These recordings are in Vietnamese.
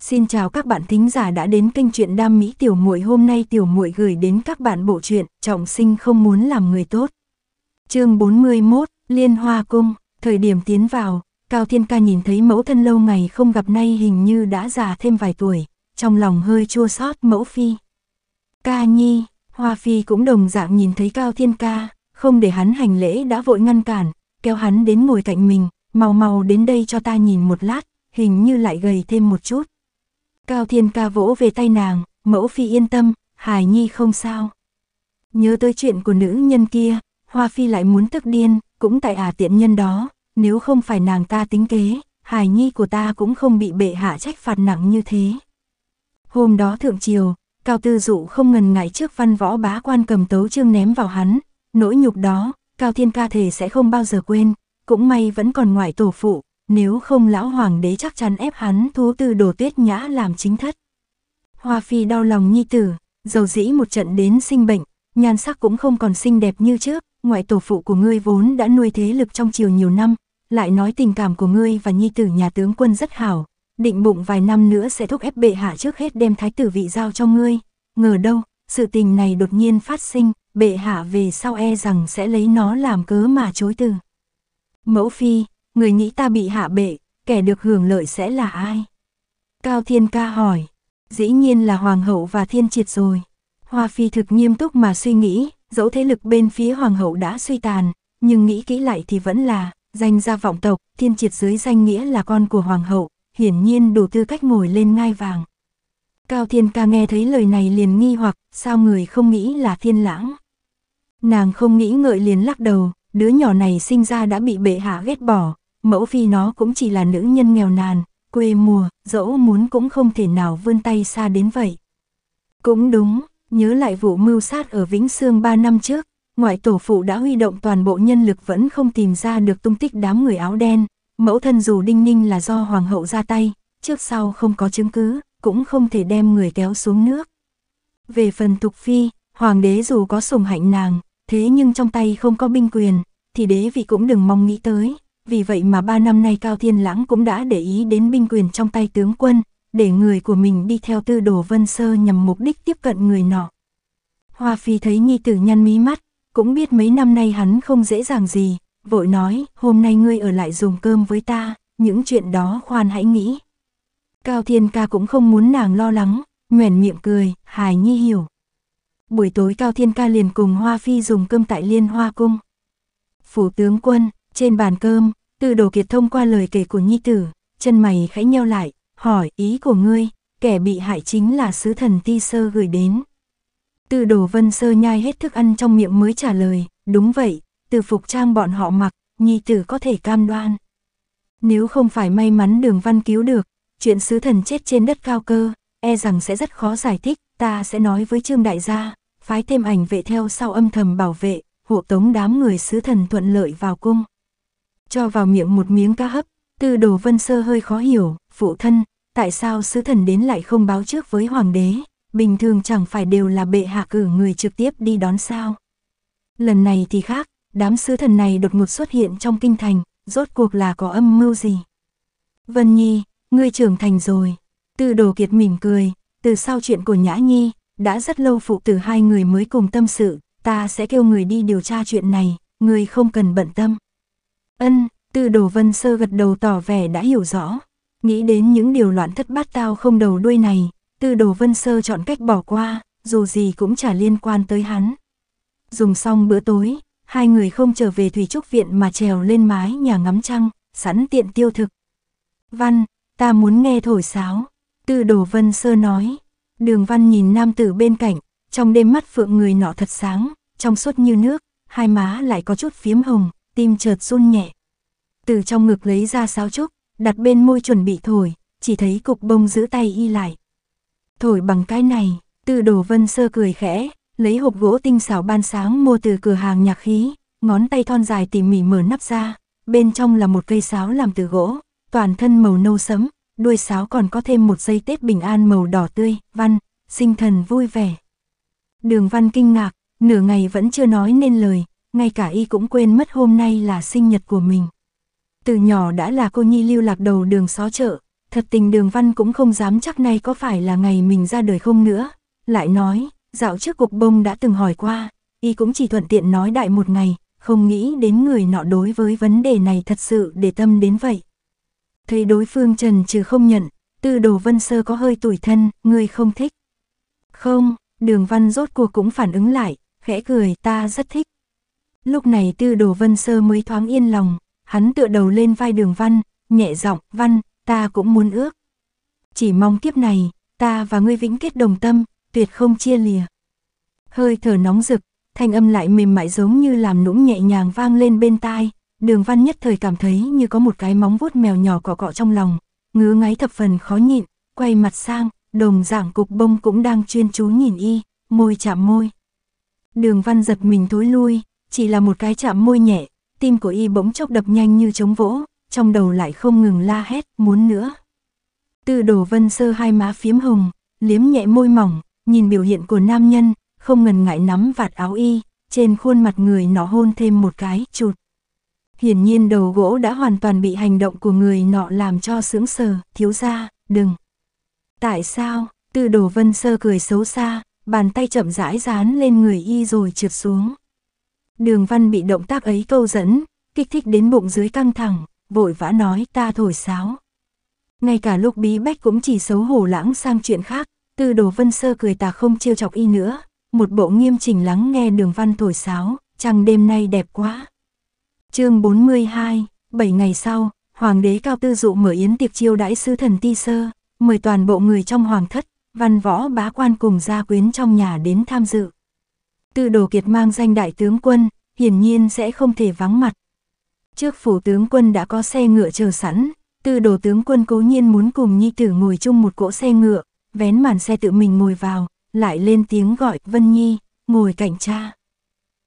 Xin chào các bạn thính giả đã đến kênh truyện Đam Mỹ Tiểu Muội. Hôm nay Tiểu Muội gửi đến các bạn bộ truyện Trọng sinh không muốn làm người tốt. Chương 41, Liên Hoa cung, thời điểm tiến vào, Cao Thiên Ca nhìn thấy mẫu thân lâu ngày không gặp nay hình như đã già thêm vài tuổi, trong lòng hơi chua xót mẫu phi. Ca Nhi, Hoa Phi cũng đồng dạng nhìn thấy Cao Thiên Ca, không để hắn hành lễ đã vội ngăn cản, kéo hắn đến ngồi cạnh mình, mau mau đến đây cho ta nhìn một lát, hình như lại gầy thêm một chút. Cao Thiên Ca vỗ về tay nàng, mẫu phi yên tâm, Hải Nhi không sao. Nhớ tới chuyện của nữ nhân kia, Hoa Phi lại muốn tức điên, cũng tại ả tiện nhân đó, nếu không phải nàng ta tính kế, Hải Nhi của ta cũng không bị bệ hạ trách phạt nặng như thế. Hôm đó thượng triều, Cao Tư Dụ không ngần ngại trước văn võ bá quan cầm tấu chương ném vào hắn, nỗi nhục đó, Cao Thiên Ca thể sẽ không bao giờ quên, cũng may vẫn còn ngoại tổ phụ, nếu không lão hoàng đế chắc chắn ép hắn thú từ đồ tuyết nhã làm chính thất. Hoa Phi đau lòng nhi tử, dầu dĩ một trận đến sinh bệnh, nhan sắc cũng không còn xinh đẹp như trước, ngoại tổ phụ của ngươi vốn đã nuôi thế lực trong chiều nhiều năm, lại nói tình cảm của ngươi và nhi tử nhà tướng quân rất hảo, định bụng vài năm nữa sẽ thúc ép bệ hạ trước hết đem thái tử vị giao cho ngươi, ngờ đâu, sự tình này đột nhiên phát sinh, bệ hạ về sau e rằng sẽ lấy nó làm cớ mà chối từ. Mẫu Phi, người nghĩ ta bị hạ bệ, kẻ được hưởng lợi sẽ là ai? Cao Thiên Ca hỏi, dĩ nhiên là Hoàng hậu và Thiên Triệt rồi. Hoa Phi thực nghiêm túc mà suy nghĩ, dẫu thế lực bên phía Hoàng hậu đã suy tàn, nhưng nghĩ kỹ lại thì vẫn là, danh gia vọng tộc, Thiên Triệt dưới danh nghĩa là con của Hoàng hậu, hiển nhiên đủ tư cách ngồi lên ngai vàng. Cao Thiên Ca nghe thấy lời này liền nghi hoặc, sao người không nghĩ là Thiên Lãng? Nàng không nghĩ ngợi liền lắc đầu, đứa nhỏ này sinh ra đã bị bệ hạ ghét bỏ, mẫu phi nó cũng chỉ là nữ nhân nghèo nàn, quê mùa, dẫu muốn cũng không thể nào vươn tay xa đến vậy. Cũng đúng, nhớ lại vụ mưu sát ở Vĩnh Sương 3 năm trước, ngoại tổ phụ đã huy động toàn bộ nhân lực vẫn không tìm ra được tung tích đám người áo đen, mẫu thân dù đinh ninh là do hoàng hậu ra tay, trước sau không có chứng cứ, cũng không thể đem người kéo xuống nước. Về phần thục phi, hoàng đế dù có sủng hạnh nàng, thế nhưng trong tay không có binh quyền, thì đế vị cũng đừng mong nghĩ tới, vì vậy mà ba năm nay Cao Thiên Lãng cũng đã để ý đến binh quyền trong tay tướng quân, để người của mình đi theo tư đồ vân sơ nhằm mục đích tiếp cận người nọ. Hoa Phi thấy nhi tử nhăn mí mắt, cũng biết mấy năm nay hắn không dễ dàng gì, vội nói, hôm nay ngươi ở lại dùng cơm với ta, những chuyện đó khoan hãy nghĩ. Cao Thiên Ca cũng không muốn nàng lo lắng, nhoẻn miệng cười, hài nhi hiểu. Buổi tối Cao Thiên Ca liền cùng Hoa Phi dùng cơm tại Liên Hoa Cung. Phủ tướng quân, trên bàn cơm, từ đồ kiệt thông qua lời kể của nhi tử, chân mày khẽ nheo lại, hỏi ý của ngươi, kẻ bị hại chính là sứ thần ti sơ gửi đến. Từ đồ vân sơ nhai hết thức ăn trong miệng mới trả lời, đúng vậy, từ phục trang bọn họ mặc, nhi tử có thể cam đoan. Nếu không phải may mắn đường văn cứu được, chuyện sứ thần chết trên đất cao cơ, e rằng sẽ rất khó giải thích, ta sẽ nói với trương đại gia, phái thêm ảnh vệ theo sau âm thầm bảo vệ, hộ tống đám người sứ thần thuận lợi vào cung cho vào miệng một miếng cá hấp. Tư đồ vân sơ hơi khó hiểu, phụ thân, tại sao sứ thần đến lại không báo trước với hoàng đế, bình thường chẳng phải đều là bệ hạ cử người trực tiếp đi đón sao. Lần này thì khác, đám sứ thần này đột ngột xuất hiện trong kinh thành, rốt cuộc là có âm mưu gì. Vân Nhi, ngươi trưởng thành rồi, tư đồ kiệt mỉm cười, từ sau chuyện của Nhã Nhi, đã rất lâu phụ tử hai người mới cùng tâm sự, ta sẽ kêu người đi điều tra chuyện này, người không cần bận tâm. Ân, tư đồ vân sơ gật đầu tỏ vẻ đã hiểu rõ. Nghĩ đến những điều loạn thất bát tao không đầu đuôi này, tư đồ vân sơ chọn cách bỏ qua, dù gì cũng chả liên quan tới hắn. Dùng xong bữa tối, hai người không trở về thủy trúc viện mà trèo lên mái nhà ngắm trăng, sẵn tiện tiêu thực. Văn, ta muốn nghe thổi sáo, tư đồ vân sơ nói. Đường văn nhìn nam tử bên cạnh, trong đêm mắt phượng người nọ thật sáng, trong suốt như nước, hai má lại có chút phiếm hồng, tim chợt run nhẹ. Từ trong ngực lấy ra sáo trúc, đặt bên môi chuẩn bị thổi, chỉ thấy cục bông giữ tay y lại. Thổi bằng cái này, từ đổ vân sơ cười khẽ, lấy hộp gỗ tinh xảo ban sáng mua từ cửa hàng nhạc khí, ngón tay thon dài tỉ mỉ mở nắp ra, bên trong là một cây sáo làm từ gỗ, toàn thân màu nâu sẫm, đuôi sáo còn có thêm một dây tết bình an màu đỏ tươi, văn, sinh thần vui vẻ. Đường văn kinh ngạc, nửa ngày vẫn chưa nói nên lời, ngay cả y cũng quên mất hôm nay là sinh nhật của mình. Từ nhỏ đã là cô nhi lưu lạc đầu đường xó chợ, thật tình đường văn cũng không dám chắc nay có phải là ngày mình ra đời không nữa. Lại nói, dạo trước cục bông đã từng hỏi qua, y cũng chỉ thuận tiện nói đại một ngày, không nghĩ đến người nọ đối với vấn đề này thật sự để tâm đến vậy. Thấy đối phương trần trừ không nhận, tư đồ vân sơ có hơi tuổi thân, người không thích. Không, đường văn rốt cuộc cũng phản ứng lại, khẽ cười ta rất thích. Lúc này tư đồ vân sơ mới thoáng yên lòng, hắn tựa đầu lên vai đường văn, nhẹ giọng, văn, ta cũng muốn ước. Chỉ mong kiếp này, ta và ngươi vĩnh kết đồng tâm, tuyệt không chia lìa. Hơi thở nóng rực, thanh âm lại mềm mại giống như làm nũng nhẹ nhàng vang lên bên tai, đường văn nhất thời cảm thấy như có một cái móng vuốt mèo nhỏ cọ cọ trong lòng, ngứa ngáy thập phần khó nhịn, quay mặt sang, đồng giảng cục bông cũng đang chuyên chú nhìn y, môi chạm môi. Đường văn giật mình thối lui, chỉ là một cái chạm môi nhẹ, tim của y bỗng chốc đập nhanh như trống vỗ, trong đầu lại không ngừng la hét, muốn nữa. Tư đồ vân sơ hai má phiếm hồng, liếm nhẹ môi mỏng, nhìn biểu hiện của nam nhân, không ngần ngại nắm vạt áo y, trên khuôn mặt người nó hôn thêm một cái, chụt. Hiển nhiên đầu gỗ đã hoàn toàn bị hành động của người nọ làm cho sướng sờ, thiếu ra, đừng. Tại sao, tư đồ vân sơ cười xấu xa, bàn tay chậm rãi dán lên người y rồi trượt xuống. Đường văn bị động tác ấy câu dẫn, kích thích đến bụng dưới căng thẳng, vội vã nói ta thổi sáo. Ngay cả lúc bí bách cũng chỉ xấu hổ lãng sang chuyện khác, tư đồ vân sơ cười ta không trêu chọc y nữa, một bộ nghiêm chỉnh lắng nghe đường văn thổi sáo, trăng đêm nay đẹp quá. chương 42, 7 ngày sau, Hoàng đế Cao Tư Dụ mở yến tiệc chiêu đãi sứ thần Ti Sơ, mời toàn bộ người trong hoàng thất, văn võ bá quan cùng gia quyến trong nhà đến tham dự tư đồ kiệt mang danh đại tướng quân, hiển nhiên sẽ không thể vắng mặt. Trước phủ tướng quân đã có xe ngựa chờ sẵn, tư đồ tướng quân cố nhiên muốn cùng nhi tử ngồi chung một cỗ xe ngựa, vén màn xe tự mình ngồi vào, lại lên tiếng gọi Vân Nhi, ngồi cạnh cha.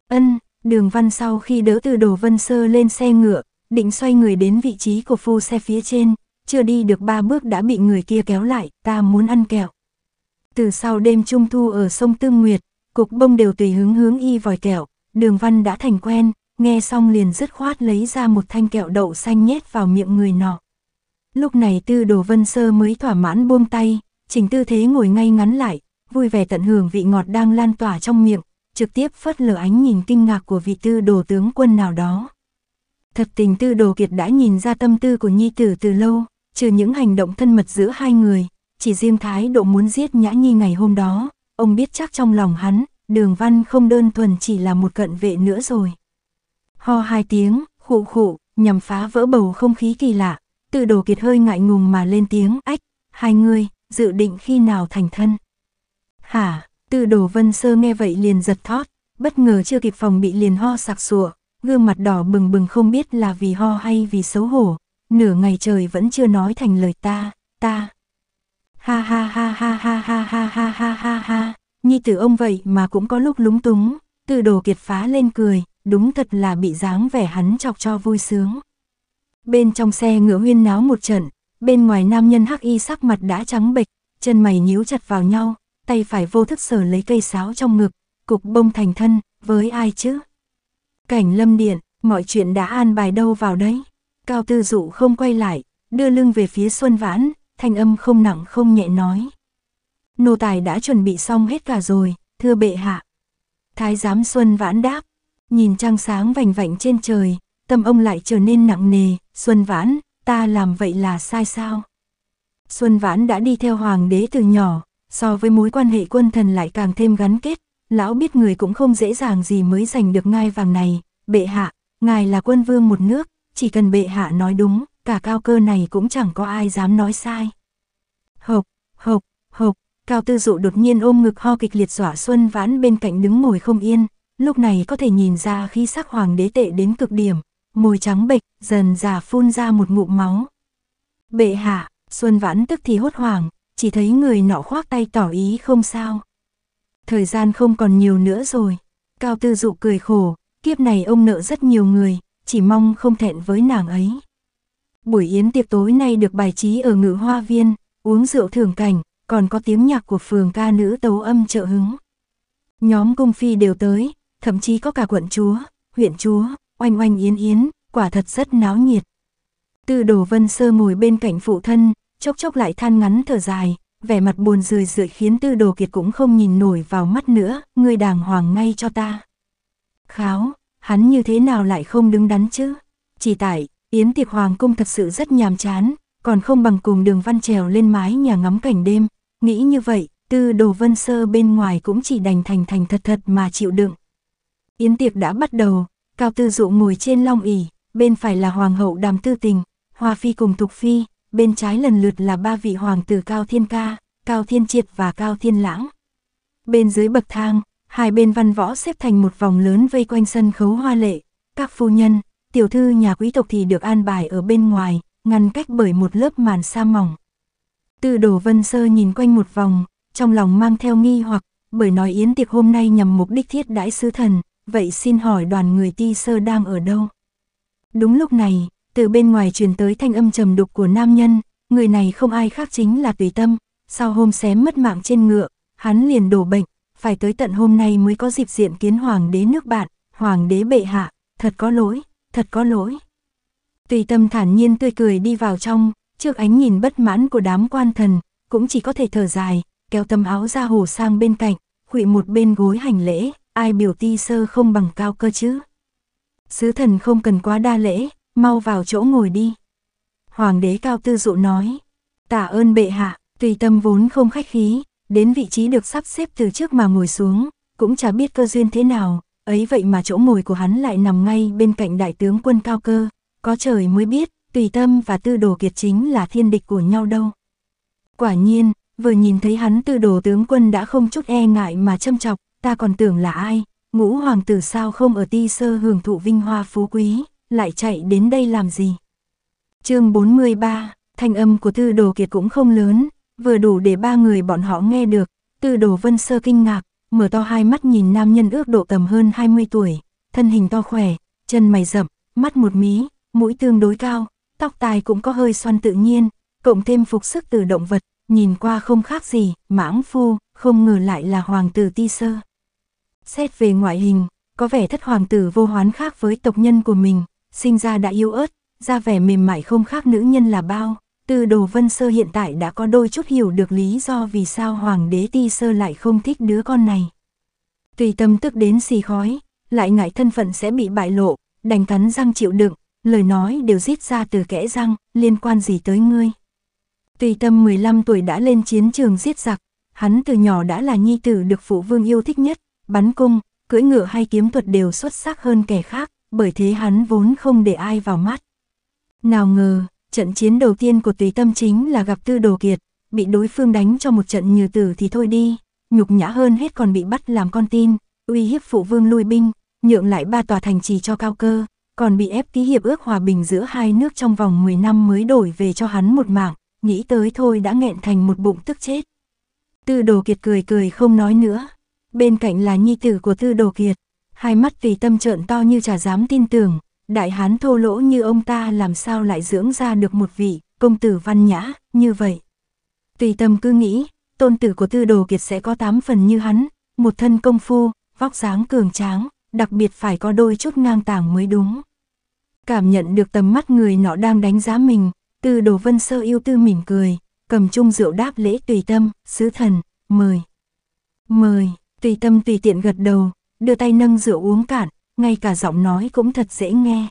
Ân, đường văn sau khi đỡ Tư đồ Vân Sơ lên xe ngựa, định xoay người đến vị trí của phu xe phía trên, chưa đi được ba bước đã bị người kia kéo lại, ta muốn ăn kẹo. Từ sau đêm trung thu ở sông Tương Nguyệt, cục bông đều tùy hứng hướng y vòi kẹo, đường văn đã thành quen, nghe xong liền dứt khoát lấy ra một thanh kẹo đậu xanh nhét vào miệng người nọ. Lúc này tư đồ vân sơ mới thỏa mãn buông tay, chỉnh tư thế ngồi ngay ngắn lại, vui vẻ tận hưởng vị ngọt đang lan tỏa trong miệng, trực tiếp phớt lờ ánh nhìn kinh ngạc của vị tư đồ tướng quân nào đó. Thật tình tư đồ kiệt đã nhìn ra tâm tư của nhi tử từ lâu, trừ những hành động thân mật giữa hai người, chỉ riêng thái độ muốn giết nhã nhi ngày hôm đó, ông biết chắc trong lòng hắn, đường văn không đơn thuần chỉ là một cận vệ nữa rồi. Ho hai tiếng, khụ khụ, nhằm phá vỡ bầu không khí kỳ lạ, tự đồ kiệt hơi ngại ngùng mà lên tiếng ách, hai người, dự định khi nào thành thân. Hả, tự đồ vân sơ nghe vậy liền giật thót, bất ngờ chưa kịp phòng bị liền ho sặc sụa, gương mặt đỏ bừng bừng không biết là vì ho hay vì xấu hổ, nửa ngày trời vẫn chưa nói thành lời ta, ta ha ha ha ha ha ha ha ha ha ha ha, nhi tử ông vậy mà cũng có lúc lúng túng, từ đồ kiệt phá lên cười, đúng thật là bị dáng vẻ hắn chọc cho vui sướng. Bên trong xe ngựa huyên náo một trận, bên ngoài nam nhân hắc y sắc mặt đã trắng bệch, chân mày nhíu chặt vào nhau, tay phải vô thức sờ lấy cây sáo trong ngực, cục bông thành thân, với ai chứ? Cảnh lâm điện, mọi chuyện đã an bài đâu vào đấy. Cao tư dụ không quay lại, đưa lưng về phía Xuân Vãn, thanh âm không nặng không nhẹ nói. Nô tài đã chuẩn bị xong hết cả rồi, thưa bệ hạ. Thái giám Xuân Vãn đáp, nhìn trăng sáng vành vạnh trên trời, tâm ông lại trở nên nặng nề, Xuân Vãn, ta làm vậy là sai sao? Xuân Vãn đã đi theo hoàng đế từ nhỏ, so với mối quan hệ quân thần lại càng thêm gắn kết, lão biết người cũng không dễ dàng gì mới giành được ngai vàng này, bệ hạ, ngài là quân vương một nước, chỉ cần bệ hạ nói đúng, cả cao cơ này cũng chẳng có ai dám nói sai. Hộc, hộc, hộc, cao tư dụ đột nhiên ôm ngực ho kịch liệt dọa Xuân Vãn bên cạnh đứng ngồi không yên, lúc này có thể nhìn ra khi sắc hoàng đế tệ đến cực điểm, môi trắng bệch, dần già phun ra một ngụm máu. Bệ hạ, Xuân Vãn tức thì hốt hoảng, chỉ thấy người nọ khoác tay tỏ ý không sao. Thời gian không còn nhiều nữa rồi, cao tư dụ cười khổ, kiếp này ông nợ rất nhiều người, chỉ mong không thẹn với nàng ấy. Buổi yến tiệc tối nay được bài trí ở ngự hoa viên, uống rượu thưởng cảnh, còn có tiếng nhạc của phường ca nữ tấu âm trợ hứng. Nhóm cung phi đều tới, thậm chí có cả quận chúa, huyện chúa, oanh oanh yến yến, quả thật rất náo nhiệt. Tư đồ vân sơ ngồi bên cạnh phụ thân, chốc chốc lại than ngắn thở dài, vẻ mặt buồn rười rượi khiến tư đồ kiệt cũng không nhìn nổi vào mắt nữa, người đàng hoàng ngay cho ta. Kháo, hắn như thế nào lại không đứng đắn chứ? Chỉ tại, Yến tiệc hoàng cung thật sự rất nhàm chán, còn không bằng cùng đường văn trèo lên mái nhà ngắm cảnh đêm. Nghĩ như vậy, tư đồ vân sơ bên ngoài cũng chỉ đành thành thành thật thật mà chịu đựng. Yến tiệc đã bắt đầu, Cao Tư Dụ ngồi trên long ỷ, bên phải là hoàng hậu Đàm Tư Tình, Hoa phi cùng Thục phi, bên trái lần lượt là ba vị hoàng tử Cao Thiên Ca, Cao Thiên Triệt và Cao Thiên Lãng. Bên dưới bậc thang, hai bên văn võ xếp thành một vòng lớn vây quanh sân khấu hoa lệ, các phu nhân, tiểu thư nhà quý tộc thì được an bài ở bên ngoài, ngăn cách bởi một lớp màn sa mỏng. Tư đồ vân sơ nhìn quanh một vòng, trong lòng mang theo nghi hoặc, bởi nói yến tiệc hôm nay nhằm mục đích thiết đãi sứ thần, vậy xin hỏi đoàn người ti sơ đang ở đâu? Đúng lúc này, từ bên ngoài truyền tới thanh âm trầm đục của nam nhân, người này không ai khác chính là tùy tâm, sau hôm xém mất mạng trên ngựa, hắn liền đổ bệnh, phải tới tận hôm nay mới có dịp diện kiến hoàng đế nước bạn, hoàng đế bệ hạ, thật có lỗi thật có lỗi. Tùy tâm thản nhiên tươi cười đi vào trong, trước ánh nhìn bất mãn của đám quan thần, cũng chỉ có thể thở dài, kéo tấm áo ra hồ sang bên cạnh, khuỵ một bên gối hành lễ, ai biểu ti sơ không bằng cao cơ chứ. Sứ thần không cần quá đa lễ, mau vào chỗ ngồi đi. Hoàng đế cao tư dụ nói, tạ ơn bệ hạ, tùy tâm vốn không khách khí, đến vị trí được sắp xếp từ trước mà ngồi xuống, cũng chả biết cơ duyên thế nào, ấy vậy mà chỗ ngồi của hắn lại nằm ngay bên cạnh đại tướng quân cao cơ, có trời mới biết, tùy tâm và tư đồ kiệt chính là thiên địch của nhau đâu. Quả nhiên, vừa nhìn thấy hắn tư đồ tướng quân đã không chút e ngại mà châm chọc, ta còn tưởng là ai, ngũ hoàng tử sao không ở ti sơ hưởng thụ vinh hoa phú quý, lại chạy đến đây làm gì. chương 43, thanh âm của tư đồ kiệt cũng không lớn, vừa đủ để ba người bọn họ nghe được, tư đồ vân sơ kinh ngạc, mở to hai mắt nhìn nam nhân ước độ tầm hơn 20 tuổi, thân hình to khỏe, chân mày rậm, mắt một mí, mũi tương đối cao, tóc tai cũng có hơi xoăn tự nhiên, cộng thêm phục sức từ động vật, nhìn qua không khác gì, mãng phu, không ngờ lại là hoàng tử ti sơ. Xét về ngoại hình, có vẻ thất hoàng tử vô hoán khác với tộc nhân của mình, sinh ra đã yêu ớt, da vẻ mềm mại không khác nữ nhân là bao từ đồ Vân Sơ hiện tại đã có đôi chút hiểu được lý do vì sao Hoàng đế Ti Sơ lại không thích đứa con này. Tùy tâm tức đến xì khói, lại ngại thân phận sẽ bị bại lộ, đành cắn răng chịu đựng, lời nói đều giết ra từ kẽ răng, liên quan gì tới ngươi. Tùy tâm 15 tuổi đã lên chiến trường giết giặc, hắn từ nhỏ đã là nhi tử được phụ vương yêu thích nhất, bắn cung, cưỡi ngựa hay kiếm thuật đều xuất sắc hơn kẻ khác, bởi thế hắn vốn không để ai vào mắt. Nào ngờ, Trận chiến đầu tiên của tùy tâm chính là gặp tư đồ kiệt, bị đối phương đánh cho một trận như tử thì thôi đi, nhục nhã hơn hết còn bị bắt làm con tin, uy hiếp phụ vương lui binh, nhượng lại ba tòa thành trì cho cao cơ, còn bị ép ký hiệp ước hòa bình giữa hai nước trong vòng 10 năm mới đổi về cho hắn một mảng, nghĩ tới thôi đã nghẹn thành một bụng tức chết. Tư đồ kiệt cười cười không nói nữa, bên cạnh là nhi tử của tư đồ kiệt, hai mắt tùy tâm trợn to như chả dám tin tưởng, đại hán thô lỗ như ông ta làm sao lại dưỡng ra được một vị công tử văn nhã như vậy. Tùy tâm cứ nghĩ, tôn tử của tư đồ kiệt sẽ có tám phần như hắn, một thân công phu, vóc dáng cường tráng, đặc biệt phải có đôi chút ngang tàng mới đúng. Cảm nhận được tầm mắt người nọ đang đánh giá mình, tư đồ vân sơ yêu tư mỉm cười, cầm chung rượu đáp lễ tùy tâm, sứ thần, mời. Mời, tùy tâm tùy tiện gật đầu, đưa tay nâng rượu uống cạn, ngay cả giọng nói cũng thật dễ nghe.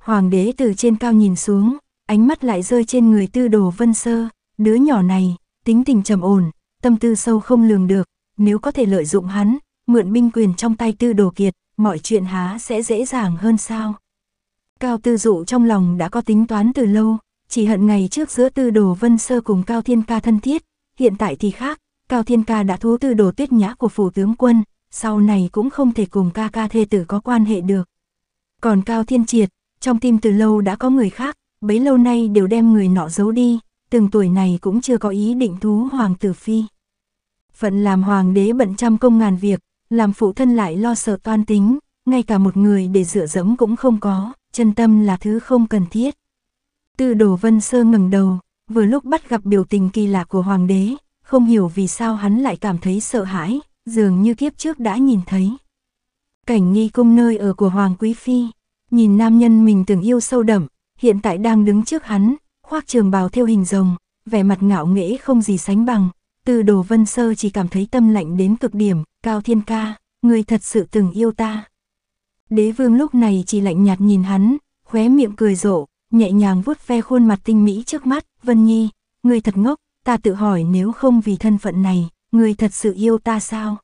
Hoàng đế từ trên cao nhìn xuống, ánh mắt lại rơi trên người tư đồ vân sơ, đứa nhỏ này, tính tình trầm ổn, tâm tư sâu không lường được, nếu có thể lợi dụng hắn, mượn binh quyền trong tay tư đồ kiệt, mọi chuyện há sẽ dễ dàng hơn sao. Cao tư dụ trong lòng đã có tính toán từ lâu, chỉ hận ngày trước giữa tư đồ vân sơ cùng Cao Thiên Ca thân thiết, hiện tại thì khác, Cao Thiên Ca đã thú tư đồ tuyết nhã của phủ tướng quân, sau này cũng không thể cùng ca ca thê tử có quan hệ được. Còn Cao Thiên Triệt, trong tim từ lâu đã có người khác, bấy lâu nay đều đem người nọ giấu đi, từng tuổi này cũng chưa có ý định thú Hoàng Tử Phi. Phận làm Hoàng đế bận trăm công ngàn việc, làm phụ thân lại lo sợ toan tính, ngay cả một người để dựa dẫm cũng không có, chân tâm là thứ không cần thiết. Tư đổ Vân Sơ ngẩng đầu, vừa lúc bắt gặp biểu tình kỳ lạ của Hoàng đế, không hiểu vì sao hắn lại cảm thấy sợ hãi, dường như kiếp trước đã nhìn thấy. Cảnh nghi cung nơi ở của Hoàng Quý Phi, nhìn nam nhân mình từng yêu sâu đậm, hiện tại đang đứng trước hắn, khoác trường bào theo hình rồng, vẻ mặt ngạo nghễ không gì sánh bằng, từ đồ vân sơ chỉ cảm thấy tâm lạnh đến cực điểm, cao thiên ca, người thật sự từng yêu ta. Đế vương lúc này chỉ lạnh nhạt nhìn hắn, khóe miệng cười rộ, nhẹ nhàng vuốt ve khuôn mặt tinh mỹ trước mắt, Vân Nhi, người thật ngốc, ta tự hỏi nếu không vì thân phận này, người thật sự yêu ta sao?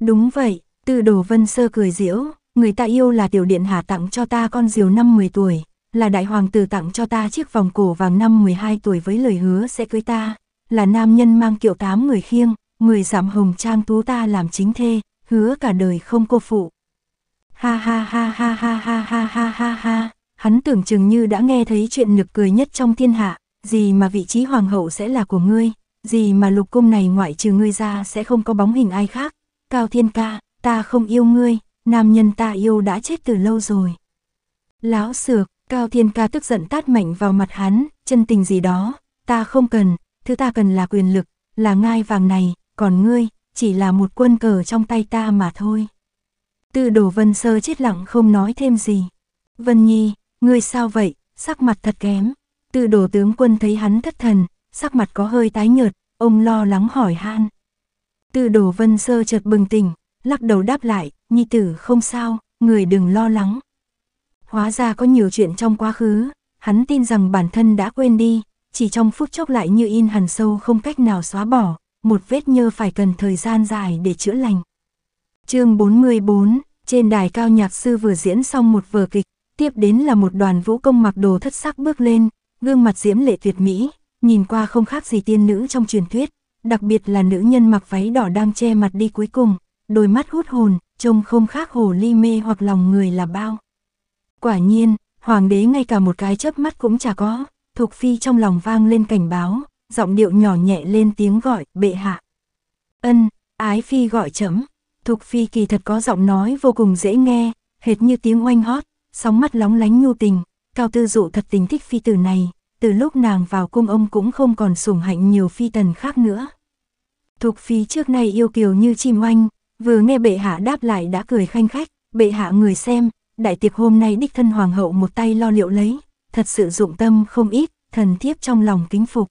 Đúng vậy, từ đồ vân sơ cười diễu, người ta yêu là tiểu điện hạ tặng cho ta con diều năm 10 tuổi, là đại hoàng tử tặng cho ta chiếc vòng cổ vàng năm 12 tuổi với lời hứa sẽ cưới ta, là nam nhân mang kiệu tám người khiêng, người giảm hồng trang tú ta làm chính thê, hứa cả đời không cô phụ. Ha ha ha ha ha ha ha ha ha ha, hắn tưởng chừng như đã nghe thấy chuyện nực cười nhất trong thiên hạ, gì mà vị trí hoàng hậu sẽ là của ngươi, gì mà lục cung này ngoại trừ ngươi ra sẽ không có bóng hình ai khác. Cao Thiên ca, ta không yêu ngươi, nam nhân ta yêu đã chết từ lâu rồi. Lão Sược, Cao Thiên ca tức giận tát mạnh vào mặt hắn, chân tình gì đó, ta không cần, thứ ta cần là quyền lực, là ngai vàng này, còn ngươi, chỉ là một quân cờ trong tay ta mà thôi. Tư đổ Vân Sơ chết lặng không nói thêm gì. Vân Nhi, ngươi sao vậy, sắc mặt thật kém. Tư đổ tướng quân thấy hắn thất thần, sắc mặt có hơi tái nhợt, ông lo lắng hỏi han. Tư đồ vân sơ chợt bừng tỉnh, lắc đầu đáp lại, nhi tử không sao, người đừng lo lắng. Hóa ra có nhiều chuyện trong quá khứ, hắn tin rằng bản thân đã quên đi, chỉ trong phút chốc lại như in hằn sâu không cách nào xóa bỏ, một vết nhơ phải cần thời gian dài để chữa lành. chương 44, trên đài cao nhạc sư vừa diễn xong một vở kịch, tiếp đến là một đoàn vũ công mặc đồ thất sắc bước lên, gương mặt diễm lệ tuyệt mỹ, nhìn qua không khác gì tiên nữ trong truyền thuyết, đặc biệt là nữ nhân mặc váy đỏ đang che mặt đi cuối cùng, đôi mắt hút hồn, trông không khác hồ ly mê hoặc lòng người là bao. Quả nhiên, hoàng đế ngay cả một cái chớp mắt cũng chả có, Thục Phi trong lòng vang lên cảnh báo, giọng điệu nhỏ nhẹ lên tiếng gọi, bệ hạ. Ân, ái Phi gọi chấm, Thục Phi kỳ thật có giọng nói vô cùng dễ nghe, hệt như tiếng oanh hót, sóng mắt lóng lánh nhu tình, cao tư dụ thật tình thích Phi tử này, từ lúc nàng vào cung ông cũng không còn sủng hạnh nhiều phi tần khác nữa. Thục phi trước nay yêu kiều như chim oanh, vừa nghe bệ hạ đáp lại đã cười khanh khách, bệ hạ người xem, đại tiệc hôm nay đích thân hoàng hậu một tay lo liệu lấy, thật sự dụng tâm không ít, thần thiếp trong lòng kính phục.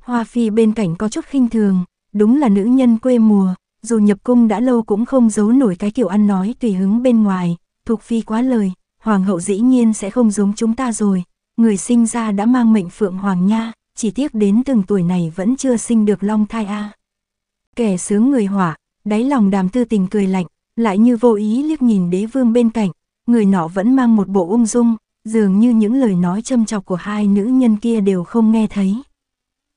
Hoa phi bên cạnh có chút khinh thường, đúng là nữ nhân quê mùa, dù nhập cung đã lâu cũng không giấu nổi cái kiểu ăn nói tùy hứng bên ngoài, thuộc phi quá lời, hoàng hậu dĩ nhiên sẽ không giống chúng ta rồi, người sinh ra đã mang mệnh phượng hoàng nha, chỉ tiếc đến từng tuổi này vẫn chưa sinh được long thai a. Kẻ sướng người hỏa, đáy lòng đàm tư tình cười lạnh, lại như vô ý liếc nhìn đế vương bên cạnh, người nọ vẫn mang một bộ ung dung, dường như những lời nói châm chọc của hai nữ nhân kia đều không nghe thấy.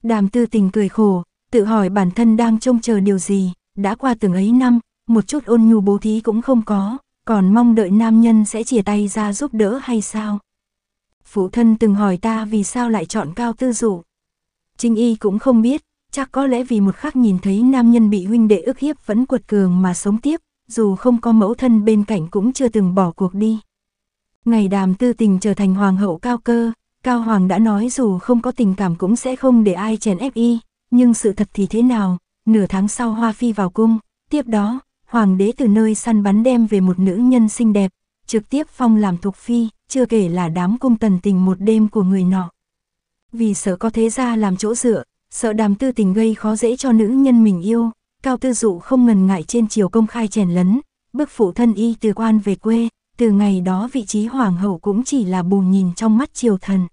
Đàm tư tình cười khổ, tự hỏi bản thân đang trông chờ điều gì, đã qua từng ấy năm, một chút ôn nhu bố thí cũng không có, còn mong đợi nam nhân sẽ chia tay ra giúp đỡ hay sao phụ thân từng hỏi ta vì sao lại chọn cao tư dụ. Trinh y cũng không biết, chắc có lẽ vì một khắc nhìn thấy nam nhân bị huynh đệ ức hiếp vẫn quật cường mà sống tiếp, dù không có mẫu thân bên cạnh cũng chưa từng bỏ cuộc đi. Ngày đàm tư tình trở thành hoàng hậu cao cơ, Cao Hoàng đã nói dù không có tình cảm cũng sẽ không để ai chèn ép y, nhưng sự thật thì thế nào, nửa tháng sau Hoa Phi vào cung, tiếp đó, Hoàng đế từ nơi săn bắn đem về một nữ nhân xinh đẹp, trực tiếp phong làm thuộc Phi, chưa kể là đám cung tần tình một đêm của người nọ. Vì sợ có thế gia làm chỗ dựa, sợ đàm tư tình gây khó dễ cho nữ nhân mình yêu, Cao Tư Dụ không ngần ngại trên chiều công khai chèn lấn, bức phụ thân y từ quan về quê, từ ngày đó vị trí hoàng hậu cũng chỉ là bù nhìn trong mắt triều thần.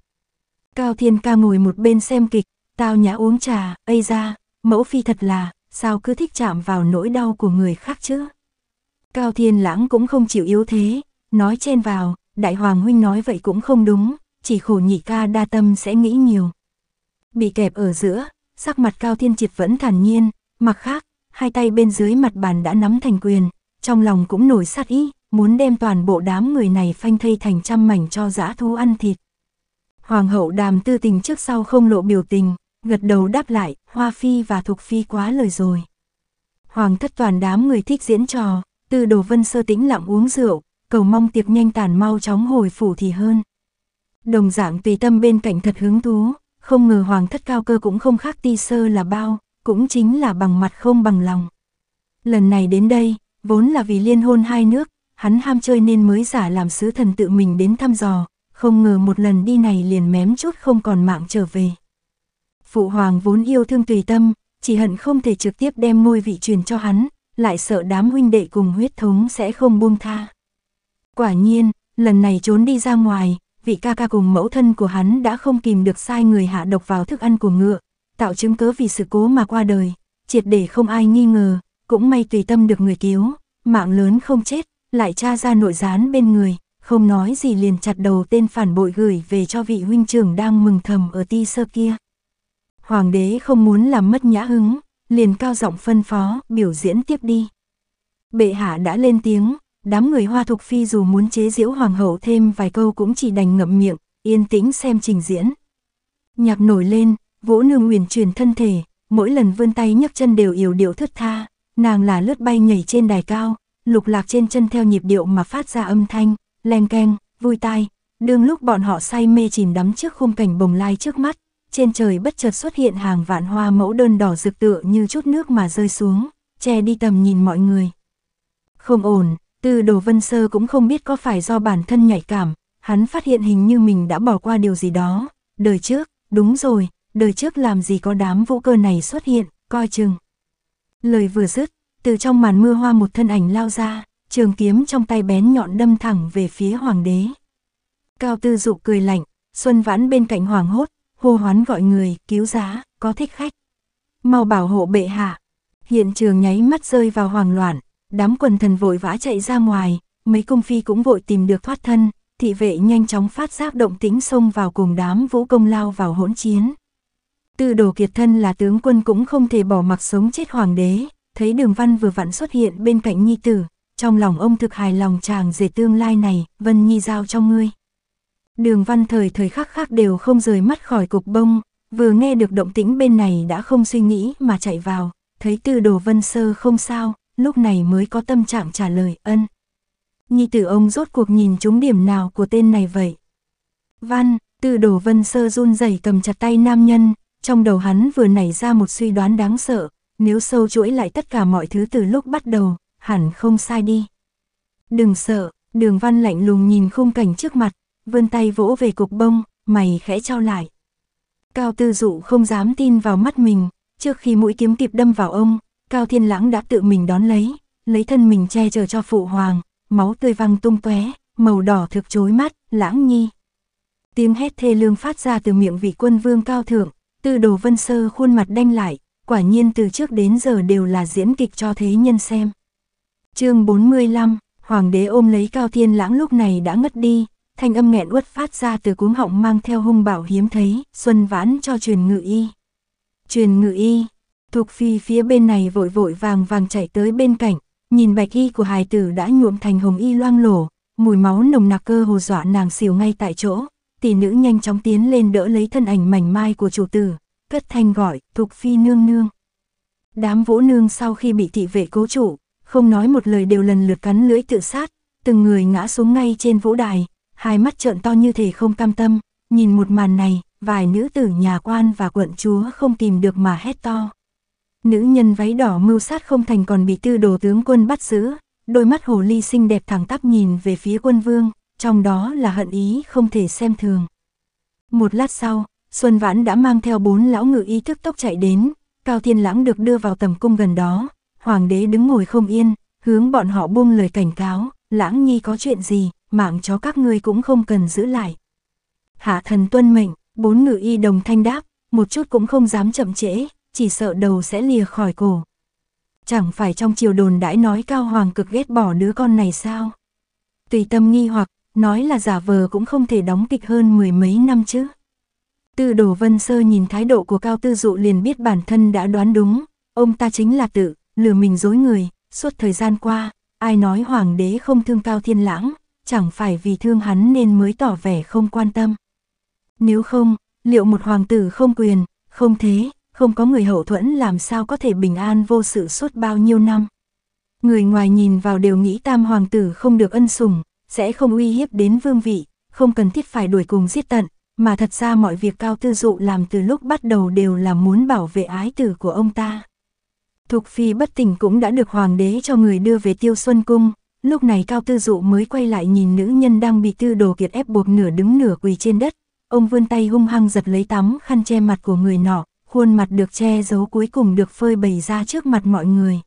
Cao Thiên Ca ngồi một bên xem kịch, tao nhã uống trà, ây ra, mẫu phi thật là, sao cứ thích chạm vào nỗi đau của người khác chứ. Cao Thiên Lãng cũng không chịu yếu thế, nói chen vào, đại hoàng huynh nói vậy cũng không đúng, chỉ khổ nhị ca đa tâm sẽ nghĩ nhiều. Bị kẹp ở giữa, sắc mặt cao thiên triệt vẫn thản nhiên, mặc khác, hai tay bên dưới mặt bàn đã nắm thành quyền, trong lòng cũng nổi sát ý, muốn đem toàn bộ đám người này phanh thây thành trăm mảnh cho dã thú ăn thịt. Hoàng hậu đàm tư tình trước sau không lộ biểu tình, gật đầu đáp lại, Hoa Phi và Thục Phi quá lời rồi. Hoàng thất toàn đám người thích diễn trò, từ đồ vân sơ tĩnh lặng uống rượu, cầu mong tiệc nhanh tàn mau chóng hồi phủ thì hơn. Đồng dạng tùy tâm bên cạnh thật hứng thú, không ngờ hoàng thất cao cơ cũng không khác ti sơ là bao, cũng chính là bằng mặt không bằng lòng. Lần này đến đây, vốn là vì liên hôn hai nước, hắn ham chơi nên mới giả làm sứ thần tự mình đến thăm dò, không ngờ một lần đi này liền mém chút không còn mạng trở về. Phụ hoàng vốn yêu thương tùy tâm, chỉ hận không thể trực tiếp đem ngôi vị truyền cho hắn, lại sợ đám huynh đệ cùng huyết thống sẽ không buông tha. Quả nhiên, lần này trốn đi ra ngoài, vị ca ca cùng mẫu thân của hắn đã không kìm được sai người hạ độc vào thức ăn của ngựa, tạo chứng cớ vì sự cố mà qua đời, triệt để không ai nghi ngờ, cũng may tùy tâm được người cứu, mạng lớn không chết, lại tra ra nội gián bên người, không nói gì liền chặt đầu tên phản bội gửi về cho vị huynh trưởng đang mừng thầm ở ti sơ kia. Hoàng đế không muốn làm mất nhã hứng, liền cao giọng phân phó, biểu diễn tiếp đi. Bệ hạ đã lên tiếng, đám người hoa thục phi dù muốn chế diễu hoàng hậu thêm vài câu cũng chỉ đành ngậm miệng, yên tĩnh xem trình diễn. Nhạc nổi lên, vỗ nương uyển chuyển thân thể, mỗi lần vươn tay nhấc chân đều yểu điệu thướt tha, nàng là lướt bay nhảy trên đài cao, lục lạc trên chân theo nhịp điệu mà phát ra âm thanh, len keng, vui tai. Đương lúc bọn họ say mê chìm đắm trước khung cảnh bồng lai trước mắt, trên trời bất chợt xuất hiện hàng vạn hoa mẫu đơn đỏ rực tựa như chút nước mà rơi xuống, che đi tầm nhìn mọi người. Không ổn, từ đồ Vân Sơ cũng không biết có phải do bản thân nhạy cảm, hắn phát hiện hình như mình đã bỏ qua điều gì đó. Đời trước, đúng rồi, đời trước làm gì có đám vũ cơ này xuất hiện, coi chừng. Lời vừa dứt, từ trong màn mưa hoa một thân ảnh lao ra, trường kiếm trong tay bén nhọn đâm thẳng về phía hoàng đế. Cao tư dụ cười lạnh, xuân vãn bên cạnh hoàng hốt, hô hoán gọi người, cứu giá, có thích khách. Mau bảo hộ bệ hạ. Hiện trường nháy mắt rơi vào hoàng loạn, Đám quần thần vội vã chạy ra ngoài, mấy công phi cũng vội tìm được thoát thân, thị vệ nhanh chóng phát giác động tĩnh xông vào cùng đám vũ công lao vào hỗn chiến. Tư đồ kiệt thân là tướng quân cũng không thể bỏ mặc sống chết hoàng đế, thấy đường văn vừa vặn xuất hiện bên cạnh nhi tử, trong lòng ông thực hài lòng chàng rể tương lai này, vân nhi giao cho ngươi. Đường văn thời thời khắc khắc đều không rời mắt khỏi cục bông, vừa nghe được động tĩnh bên này đã không suy nghĩ mà chạy vào, thấy tư đồ vân sơ không sao, lúc này mới có tâm trạng trả lời ân. Nhi tử ông rốt cuộc nhìn chúng điểm nào của tên này vậy? Văn, từ đổ vân sơ run rẩy cầm chặt tay nam nhân, trong đầu hắn vừa nảy ra một suy đoán đáng sợ, nếu sâu chuỗi lại tất cả mọi thứ từ lúc bắt đầu, hẳn không sai đi. Đừng sợ, đường văn lạnh lùng nhìn khung cảnh trước mặt, vươn tay vỗ về cục bông, mày khẽ trao lại. Cao tư dụ không dám tin vào mắt mình, trước khi mũi kiếm kịp đâm vào ông, Cao Thiên Lãng đã tự mình đón lấy, lấy thân mình che chở cho phụ hoàng, máu tươi văng tung tóe, màu đỏ thực chối mắt, lãng nhi. Tiếng hét thê lương phát ra từ miệng vị quân vương cao thượng, tư đồ vân sơ khuôn mặt đanh lại, quả nhiên từ trước đến giờ đều là diễn kịch cho thế nhân xem. chương 45, hoàng đế ôm lấy cao thiên lãng lúc này đã ngất đi, thanh âm nghẹn uất phát ra từ cuống họng mang theo hung bảo hiếm thấy, xuân vãn cho truyền ngự y. Truyền ngự y, Thục phi phía bên này vội vội vàng vàng chạy tới bên cạnh, nhìn bạch y của hài tử đã nhuộm thành hồng y loang lổ, mùi máu nồng nặc cơ hồ dọa nàng xỉu ngay tại chỗ, tỷ nữ nhanh chóng tiến lên đỡ lấy thân ảnh mảnh mai của chủ tử, cất thanh gọi, thục phi nương nương. Đám vỗ nương sau khi bị thị vệ cố chủ, không nói một lời đều lần lượt cắn lưỡi tự sát, từng người ngã xuống ngay trên vũ đài, hai mắt trợn to như thể không cam tâm, nhìn một màn này, vài nữ tử nhà quan và quận chúa không tìm được mà hét to. Nữ nhân váy đỏ mưu sát không thành còn bị tư đồ tướng quân bắt giữ, đôi mắt hồ ly xinh đẹp thẳng tắp nhìn về phía quân vương, trong đó là hận ý không thể xem thường. Một lát sau, Xuân Vãn đã mang theo bốn lão ngự y thức tốc chạy đến, Cao Thiên Lãng được đưa vào tầm cung gần đó, hoàng đế đứng ngồi không yên, hướng bọn họ buông lời cảnh cáo, Lãng Nhi có chuyện gì, mạng chó các ngươi cũng không cần giữ lại. Hạ thần tuân mệnh, bốn ngự y đồng thanh đáp, một chút cũng không dám chậm trễ, chỉ sợ đầu sẽ lìa khỏi cổ. Chẳng phải trong chiều đồn đãi nói cao hoàng cực ghét bỏ đứa con này sao? Tùy tâm nghi hoặc, nói là giả vờ cũng không thể đóng kịch hơn mười mấy năm chứ. Tư đồ vân sơ nhìn thái độ của cao tư dụ liền biết bản thân đã đoán đúng, ông ta chính là tự, lừa mình dối người, suốt thời gian qua, ai nói hoàng đế không thương cao thiên lãng, chẳng phải vì thương hắn nên mới tỏ vẻ không quan tâm. Nếu không, liệu một hoàng tử không quyền, không thế, không có người hậu thuẫn làm sao có thể bình an vô sự suốt bao nhiêu năm. Người ngoài nhìn vào đều nghĩ tam hoàng tử không được ân sủng, sẽ không uy hiếp đến vương vị, không cần thiết phải đuổi cùng giết tận, mà thật ra mọi việc cao tư dụ làm từ lúc bắt đầu đều là muốn bảo vệ ái tử của ông ta. Thục phi bất tỉnh cũng đã được hoàng đế cho người đưa về tiêu xuân cung, lúc này cao tư dụ mới quay lại nhìn nữ nhân đang bị tư đồ kiệt ép buộc nửa đứng nửa quỳ trên đất, ông vươn tay hung hăng giật lấy tắm khăn che mặt của người nọ, khuôn mặt được che giấu cuối cùng được phơi bày ra trước mặt mọi người.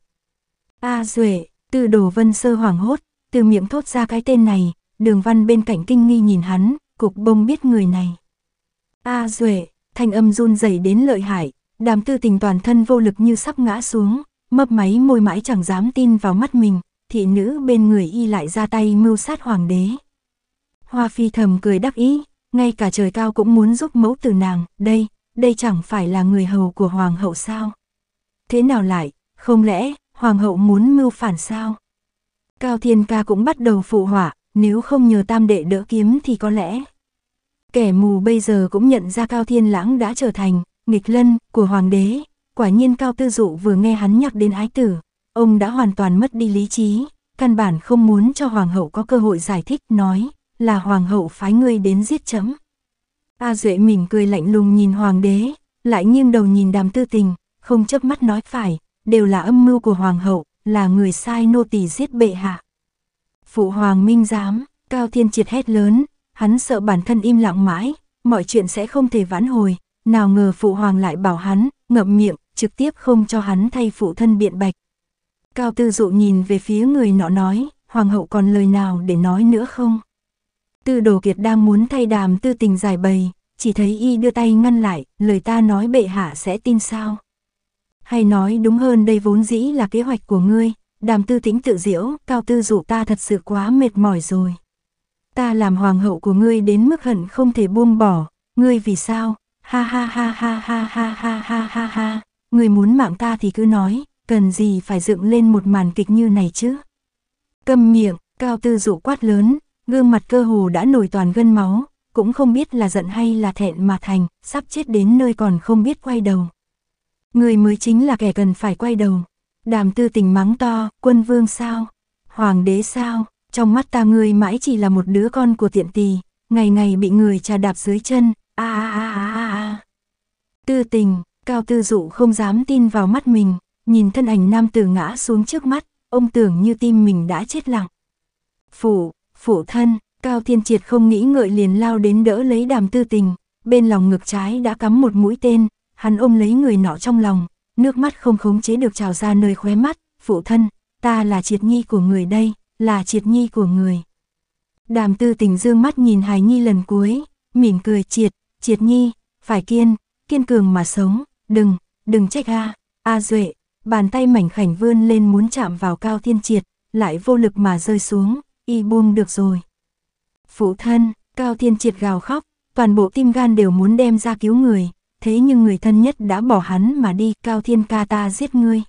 A à, Duệ, từ đổ vân sơ hoảng hốt, từ miệng thốt ra cái tên này, đường văn bên cạnh kinh nghi nhìn hắn, cục bông biết người này. A à, Duệ, thanh âm run rẩy đến lợi hại, đàm tư tình toàn thân vô lực như sắp ngã xuống, mấp máy môi mãi chẳng dám tin vào mắt mình, thị nữ bên người y lại ra tay mưu sát hoàng đế. Hoa phi thầm cười đắc ý, ngay cả trời cao cũng muốn giúp mẫu tử nàng, đây, đây chẳng phải là người hầu của hoàng hậu sao? Thế nào lại, không lẽ, hoàng hậu muốn mưu phản sao? Cao Thiên Ca cũng bắt đầu phụ họa, nếu không nhờ tam đệ đỡ kiếm thì có lẽ. Kẻ mù bây giờ cũng nhận ra Cao Thiên Lãng đã trở thành, nghịch lân, của hoàng đế. Quả nhiên Cao Tư Dụ vừa nghe hắn nhắc đến ái tử, ông đã hoàn toàn mất đi lý trí, căn bản không muốn cho hoàng hậu có cơ hội giải thích nói, là hoàng hậu phái ngươi đến giết chấm. A Duệ mỉm cười lạnh lùng nhìn hoàng đế, lại nghiêng đầu nhìn đàm tư tình, không chấp mắt nói phải, đều là âm mưu của hoàng hậu, là người sai nô tỳ giết bệ hạ. Phụ hoàng minh giám, Cao Thiên Triệt hét lớn, hắn sợ bản thân im lặng mãi, mọi chuyện sẽ không thể vãn hồi, nào ngờ phụ hoàng lại bảo hắn, ngậm miệng, trực tiếp không cho hắn thay phụ thân biện bạch. Cao Tư Dụ nhìn về phía người nọ nói, hoàng hậu còn lời nào để nói nữa không? Tư đồ kiệt đang muốn thay đàm tư tình giải bày, chỉ thấy y đưa tay ngăn lại, lời ta nói bệ hạ sẽ tin sao. Hay nói đúng hơn đây vốn dĩ là kế hoạch của ngươi, đàm tư tĩnh tự diễu, cao tư dụ ta thật sự quá mệt mỏi rồi. Ta làm hoàng hậu của ngươi đến mức hận không thể buông bỏ, ngươi vì sao, ha ha ha ha ha ha ha ha ha ha, ngươi muốn mạng ta thì cứ nói, cần gì phải dựng lên một màn kịch như này chứ. Câm miệng, cao tư dụ quát lớn, gương mặt cơ hồ đã nổi toàn gân máu, cũng không biết là giận hay là thẹn mà thành, sắp chết đến nơi còn không biết quay đầu. Người mới chính là kẻ cần phải quay đầu. Đàm tư tình mắng to, quân vương sao, hoàng đế sao, trong mắt ta ngươi mãi chỉ là một đứa con của tiện tỳ, ngày ngày bị người trà đạp dưới chân, a a a a a. Tư tình, cao tư dụ không dám tin vào mắt mình, nhìn thân ảnh nam tử ngã xuống trước mắt, ông tưởng như tim mình đã chết lặng. phủ phụ thân, Cao Thiên Triệt không nghĩ ngợi liền lao đến đỡ lấy đàm tư tình, bên lòng ngực trái đã cắm một mũi tên, hắn ôm lấy người nọ trong lòng, nước mắt không khống chế được trào ra nơi khóe mắt, phụ thân, ta là triệt nhi của người đây, là triệt nhi của người. Đàm tư tình dương mắt nhìn hài nhi lần cuối, mỉm cười triệt, triệt nhi, phải kiên, kiên cường mà sống, đừng, đừng trách a, a duệ, bàn tay mảnh khảnh vươn lên muốn chạm vào cao thiên triệt, lại vô lực mà rơi xuống, y buông được rồi. Phụ thân, Cao Thiên Triệt gào khóc, toàn bộ tim gan đều muốn đem ra cứu người, thế nhưng người thân nhất đã bỏ hắn mà đi, Cao Thiên ca ta giết ngươi.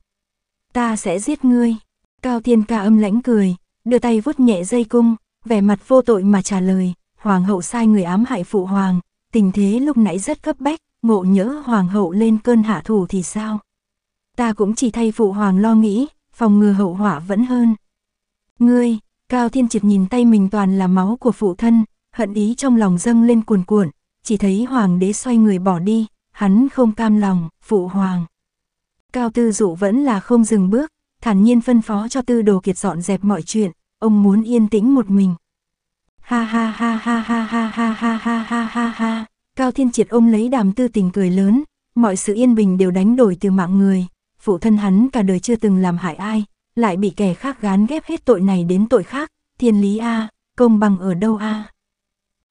Ta sẽ giết ngươi. Cao Thiên ca âm lãnh cười, đưa tay vuốt nhẹ dây cung, vẻ mặt vô tội mà trả lời, hoàng hậu sai người ám hại phụ hoàng, tình thế lúc nãy rất cấp bách, ngộ nhỡ hoàng hậu lên cơn hạ thủ thì sao? Ta cũng chỉ thay phụ hoàng lo nghĩ, phòng ngừa hậu họa vẫn hơn. Ngươi, Cao Thiên Triệt nhìn tay mình toàn là máu của phụ thân, hận ý trong lòng dâng lên cuồn cuộn, chỉ thấy hoàng đế xoay người bỏ đi, hắn không cam lòng, phụ hoàng. Cao Tư Dụ vẫn là không dừng bước, thản nhiên phân phó cho Tư Đồ Kiệt dọn dẹp mọi chuyện, ông muốn yên tĩnh một mình. Ha ha ha ha ha ha ha ha ha ha ha ha, Cao Thiên Triệt ôm lấy đàm tư tình cười lớn, mọi sự yên bình đều đánh đổi từ mạng người, phụ thân hắn cả đời chưa từng làm hại ai, lại bị kẻ khác gán ghép hết tội này đến tội khác, thiên lý a, công bằng ở đâu a?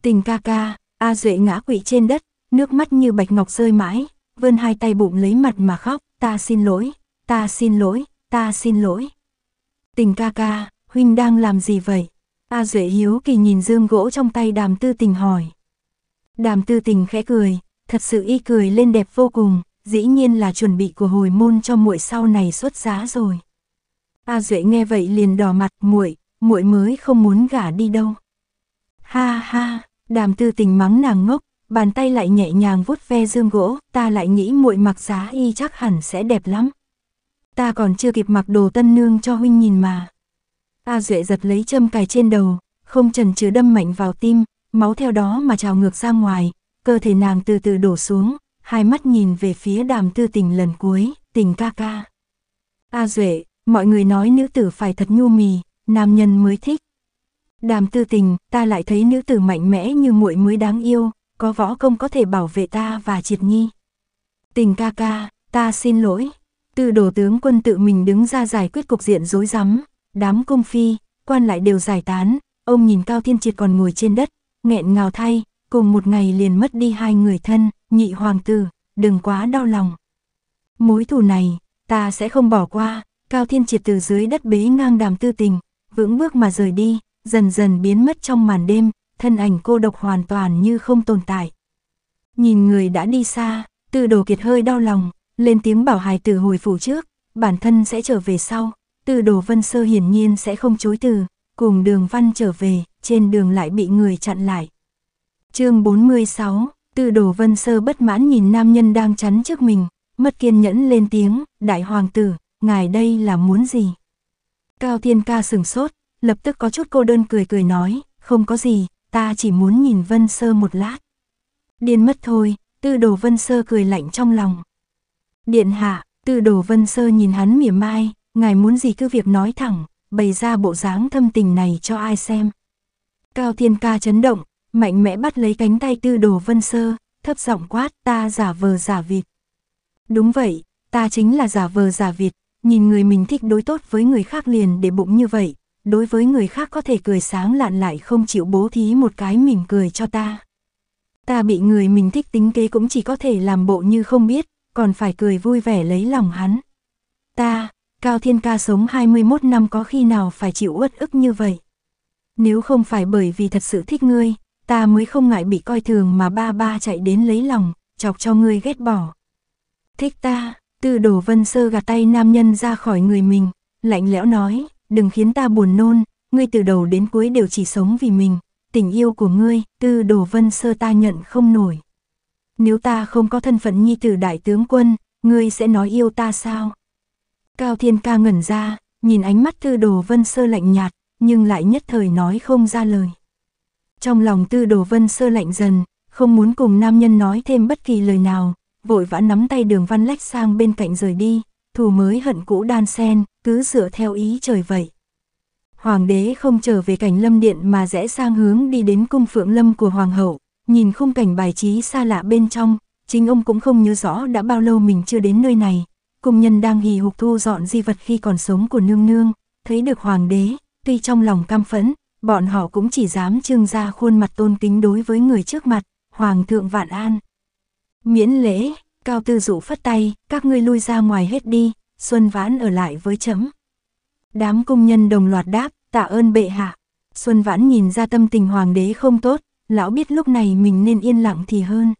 Tình ca ca, A Duệ ngã quỵ trên đất, nước mắt như bạch ngọc rơi mãi, vươn hai tay bụng lấy mặt mà khóc, ta xin lỗi, ta xin lỗi, ta xin lỗi. Tình ca ca, huynh đang làm gì vậy? A Duệ hiếu kỳ nhìn dương gỗ trong tay đàm tư tình hỏi. Đàm tư tình khẽ cười, thật sự y cười lên đẹp vô cùng, dĩ nhiên là chuẩn bị của hồi môn cho muội sau này xuất giá rồi. A Duệ nghe vậy liền đỏ mặt, muội, muội mới không muốn gả đi đâu. Ha ha, Đàm Tư Tình mắng nàng ngốc, bàn tay lại nhẹ nhàng vuốt ve dương gỗ, ta lại nghĩ muội mặc giá y chắc hẳn sẽ đẹp lắm. Ta còn chưa kịp mặc đồ tân nương cho huynh nhìn mà. A Duệ giật lấy châm cài trên đầu, không chần chừ đâm mạnh vào tim, máu theo đó mà trào ngược ra ngoài, cơ thể nàng từ từ đổ xuống, hai mắt nhìn về phía Đàm Tư Tình lần cuối, Tình ca ca. A Duệ, Mọi người nói nữ tử phải thật nhu mì, nam nhân mới thích. Đàm tư tình, ta lại thấy nữ tử mạnh mẽ như muội mới đáng yêu, có võ công có thể bảo vệ ta và triệt nhi. Tình ca ca, ta xin lỗi. Tư đồ tướng quân tự mình đứng ra giải quyết cục diện rối rắm, đám cung phi, quan lại đều giải tán, ông nhìn Cao Thiên Triệt còn ngồi trên đất, nghẹn ngào thay, cùng một ngày liền mất đi hai người thân, nhị hoàng tử, đừng quá đau lòng. Mối thù này, ta sẽ không bỏ qua, Cao Thiên Triệt từ dưới đất bế ngang đàm tư tình, vững bước mà rời đi, dần dần biến mất trong màn đêm, thân ảnh cô độc hoàn toàn như không tồn tại. Nhìn người đã đi xa, từ đồ kiệt hơi đau lòng, lên tiếng bảo hài tử hồi phủ trước, bản thân sẽ trở về sau, từ đồ vân sơ hiển nhiên sẽ không chối từ, cùng đường văn trở về, trên đường lại bị người chặn lại. chương 46, từ đồ vân sơ bất mãn nhìn nam nhân đang chắn trước mình, mất kiên nhẫn lên tiếng, đại hoàng tử, ngài đây là muốn gì? Cao Thiên Ca sừng sốt, lập tức có chút cô đơn cười cười nói, không có gì, ta chỉ muốn nhìn Vân Sơ một lát. Điên mất thôi, tư đồ Vân Sơ cười lạnh trong lòng. Điện hạ, tư đồ Vân Sơ nhìn hắn mỉa mai, ngài muốn gì cứ việc nói thẳng, bày ra bộ dáng thâm tình này cho ai xem. Cao Thiên Ca chấn động, mạnh mẽ bắt lấy cánh tay tư đồ Vân Sơ, thấp giọng quát ta giả vờ giả vịt. Đúng vậy, ta chính là giả vờ giả vịt, nhìn người mình thích đối tốt với người khác liền để bụng như vậy, đối với người khác có thể cười sáng lạn lại không chịu bố thí một cái mỉm cười cho ta. Ta bị người mình thích tính kế cũng chỉ có thể làm bộ như không biết, còn phải cười vui vẻ lấy lòng hắn. Ta, Cao Thiên Ca sống 21 năm có khi nào phải chịu uất ức như vậy. Nếu không phải bởi vì thật sự thích ngươi, ta mới không ngại bị coi thường mà ba ba chạy đến lấy lòng, chọc cho ngươi ghét bỏ. Thích ta, Tư đồ vân sơ gạt tay nam nhân ra khỏi người mình, lạnh lẽo nói, đừng khiến ta buồn nôn, ngươi từ đầu đến cuối đều chỉ sống vì mình, tình yêu của ngươi, tư đồ vân sơ ta nhận không nổi. Nếu ta không có thân phận nhi tử đại tướng quân, ngươi sẽ nói yêu ta sao? Cao Thiên Ca ngẩn ra, nhìn ánh mắt tư đồ vân sơ lạnh nhạt, nhưng lại nhất thời nói không ra lời. Trong lòng tư đồ vân sơ lạnh dần, không muốn cùng nam nhân nói thêm bất kỳ lời nào, vội vã nắm tay đường văn lách sang bên cạnh rời đi, thù mới hận cũ đan sen, cứ dựa theo ý trời vậy. Hoàng đế không trở về cảnh lâm điện mà rẽ sang hướng đi đến cung phượng lâm của hoàng hậu, nhìn khung cảnh bài trí xa lạ bên trong, chính ông cũng không nhớ rõ đã bao lâu mình chưa đến nơi này. Cung nhân đang hì hục thu dọn di vật khi còn sống của nương nương, thấy được hoàng đế, tuy trong lòng cam phẫn, bọn họ cũng chỉ dám trưng ra khuôn mặt tôn kính đối với người trước mặt, hoàng thượng vạn an. Miễn lễ, Cao Tư Dụ phất tay, các ngươi lui ra ngoài hết đi, Xuân Vãn ở lại với chấm. Đám công nhân đồng loạt đáp, tạ ơn bệ hạ. Xuân Vãn nhìn ra tâm tình hoàng đế không tốt, lão biết lúc này mình nên yên lặng thì hơn.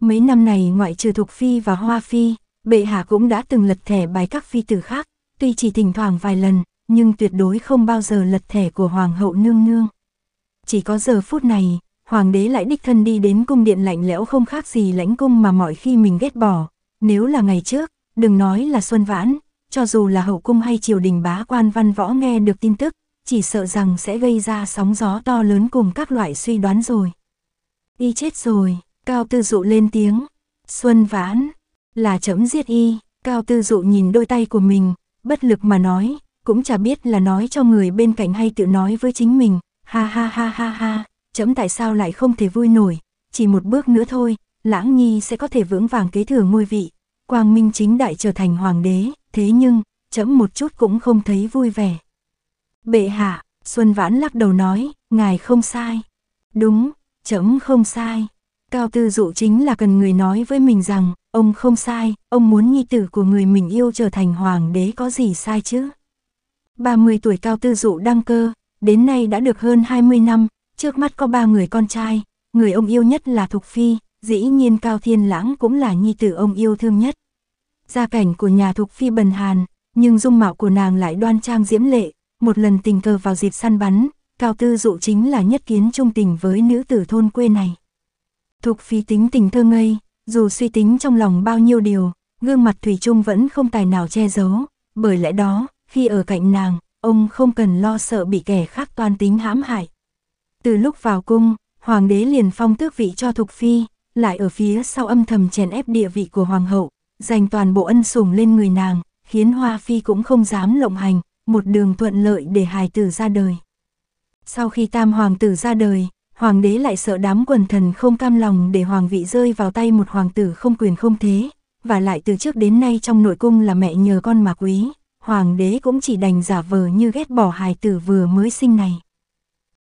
Mấy năm này ngoại trừ Thục Phi và Hoa Phi, bệ hạ cũng đã từng lật thẻ bài các phi tử khác, tuy chỉ thỉnh thoảng vài lần, nhưng tuyệt đối không bao giờ lật thẻ của hoàng hậu nương nương. Chỉ có giờ phút này, hoàng đế lại đích thân đi đến cung điện lạnh lẽo không khác gì lãnh cung mà mọi khi mình ghét bỏ. Nếu là ngày trước, đừng nói là Xuân Vãn, cho dù là hậu cung hay triều đình bá quan văn võ nghe được tin tức, chỉ sợ rằng sẽ gây ra sóng gió to lớn cùng các loại suy đoán rồi. Y chết rồi, Cao Tư Dụ lên tiếng, Xuân Vãn, là chấm giết y, Cao Tư Dụ nhìn đôi tay của mình, bất lực mà nói, cũng chả biết là nói cho người bên cạnh hay tự nói với chính mình, ha ha ha ha ha chấm tại sao lại không thể vui nổi, chỉ một bước nữa thôi, Lãng Nhi sẽ có thể vững vàng kế thừa ngôi vị, quang minh chính đại trở thành hoàng đế, thế nhưng, chấm một chút cũng không thấy vui vẻ. Bệ hạ, Xuân Vãn lắc đầu nói, ngài không sai. Đúng, chấm không sai. Cao tư dụ chính là cần người nói với mình rằng, ông không sai, ông muốn nghi tử của người mình yêu trở thành hoàng đế có gì sai chứ. 30 tuổi cao tư dụ đăng cơ, đến nay đã được hơn 20 năm, Trước mắt có ba người con trai, người ông yêu nhất là Thục Phi, dĩ nhiên Cao Thiên Lãng cũng là nhi tử ông yêu thương nhất. Gia cảnh của nhà Thục Phi bần hàn, nhưng dung mạo của nàng lại đoan trang diễm lệ, một lần tình cờ vào dịp săn bắn, Cao Tư Dụ chính là nhất kiến trung tình với nữ tử thôn quê này. Thục Phi tính tình thơ ngây, dù suy tính trong lòng bao nhiêu điều, gương mặt Thủy Trung vẫn không tài nào che giấu, bởi lẽ đó, khi ở cạnh nàng, ông không cần lo sợ bị kẻ khác toan tính hãm hại. Từ lúc vào cung, hoàng đế liền phong tước vị cho Thục Phi, lại ở phía sau âm thầm chèn ép địa vị của hoàng hậu, dành toàn bộ ân sủng lên người nàng, khiến Hoa Phi cũng không dám lộng hành, một đường thuận lợi để hài tử ra đời. Sau khi tam hoàng tử ra đời, hoàng đế lại sợ đám quần thần không cam lòng để hoàng vị rơi vào tay một hoàng tử không quyền không thế, và lại từ trước đến nay trong nội cung là mẹ nhờ con mà quý, hoàng đế cũng chỉ đành giả vờ như ghét bỏ hài tử vừa mới sinh này.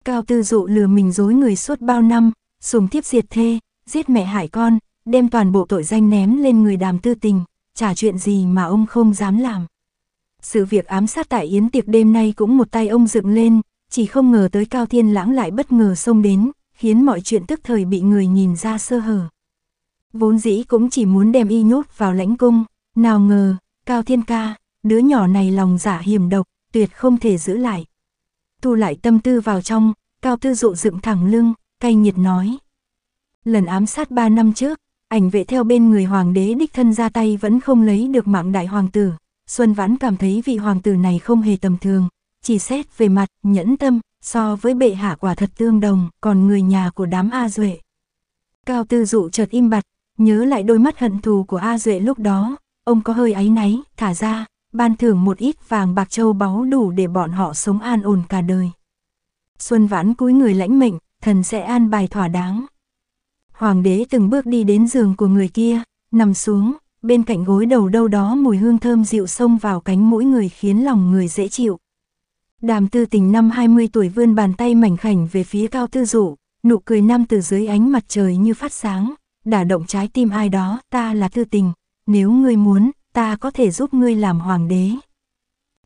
Cao Tư Dụ lừa mình dối người suốt bao năm, sùng thiếp diệt thê, giết mẹ hại con, đem toàn bộ tội danh ném lên người đàm tư tình, chả chuyện gì mà ông không dám làm. Sự việc ám sát tại Yến tiệc đêm nay cũng một tay ông dựng lên, chỉ không ngờ tới Cao Thiên Lãng lại bất ngờ xông đến, khiến mọi chuyện tức thời bị người nhìn ra sơ hở. Vốn dĩ cũng chỉ muốn đem y nhốt vào lãnh cung, nào ngờ, Cao Thiên Ca, đứa nhỏ này lòng giả dạ hiểm độc, tuyệt không thể giữ lại thu lại tâm tư vào trong, Cao Tư Dụ dựng thẳng lưng, cay nhiệt nói. Lần ám sát ba năm trước, ảnh vệ theo bên người hoàng đế đích thân ra tay vẫn không lấy được mạng đại hoàng tử. Xuân Vãn cảm thấy vị hoàng tử này không hề tầm thường, chỉ xét về mặt, nhẫn tâm, so với bệ hạ quả thật tương đồng, còn người nhà của đám A Duệ. Cao Tư Dụ chợt im bặt, nhớ lại đôi mắt hận thù của A Duệ lúc đó, ông có hơi áy náy, thả ra, ban thưởng một ít vàng bạc châu báu đủ để bọn họ sống an ổn cả đời. Xuân vãn cúi người lãnh mệnh, thần sẽ an bài thỏa đáng. Hoàng đế từng bước đi đến giường của người kia, nằm xuống, bên cạnh gối đầu đâu đó mùi hương thơm dịu xông vào cánh mũi người khiến lòng người dễ chịu. Đàm tư tình năm 20 tuổi vươn bàn tay mảnh khảnh về phía cao tư dụ, nụ cười nam từ dưới ánh mặt trời như phát sáng, đả động trái tim ai đó, ta là tư tình, nếu ngươi muốn, ta có thể giúp ngươi làm hoàng đế.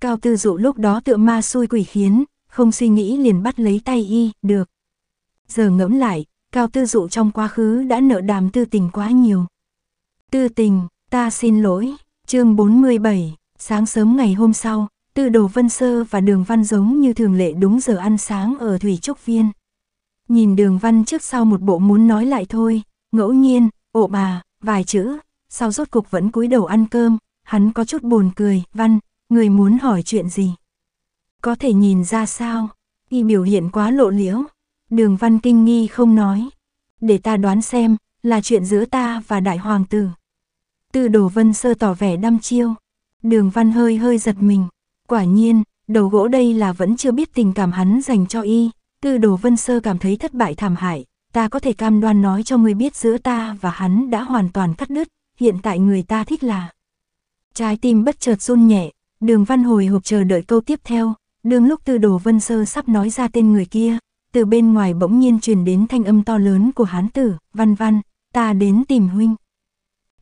Cao tư dụ lúc đó tựa ma xui quỷ khiến, không suy nghĩ liền bắt lấy tay y, được. Giờ ngẫm lại, cao tư dụ trong quá khứ đã nợ đàm tư tình quá nhiều. Tư tình, ta xin lỗi, chương 47, sáng sớm ngày hôm sau, tư đồ vân sơ và đường văn giống như thường lệ đúng giờ ăn sáng ở Thủy Trúc Viên. Nhìn đường văn trước sau một bộ muốn nói lại thôi, ngẫu nhiên, ộ bà, vài chữ, sau rốt cục vẫn cúi đầu ăn cơm, hắn có chút buồn cười, văn, người muốn hỏi chuyện gì? Có thể nhìn ra sao? Y biểu hiện quá lộ liễu. Đường văn kinh nghi không nói. Để ta đoán xem, là chuyện giữa ta và đại hoàng tử. Tư đồ vân sơ tỏ vẻ đăm chiêu. Đường văn hơi hơi giật mình. Quả nhiên, đầu gỗ đây là vẫn chưa biết tình cảm hắn dành cho y. Tư đồ vân sơ cảm thấy thất bại thảm hại. Ta có thể cam đoan nói cho người biết giữa ta và hắn đã hoàn toàn cắt đứt hiện tại người ta thích là. Trái tim bất chợt run nhẹ, đường văn hồi hộp chờ đợi câu tiếp theo, đường lúc tư đồ vân sơ sắp nói ra tên người kia, từ bên ngoài bỗng nhiên truyền đến thanh âm to lớn của hán tử, văn văn, ta đến tìm huynh.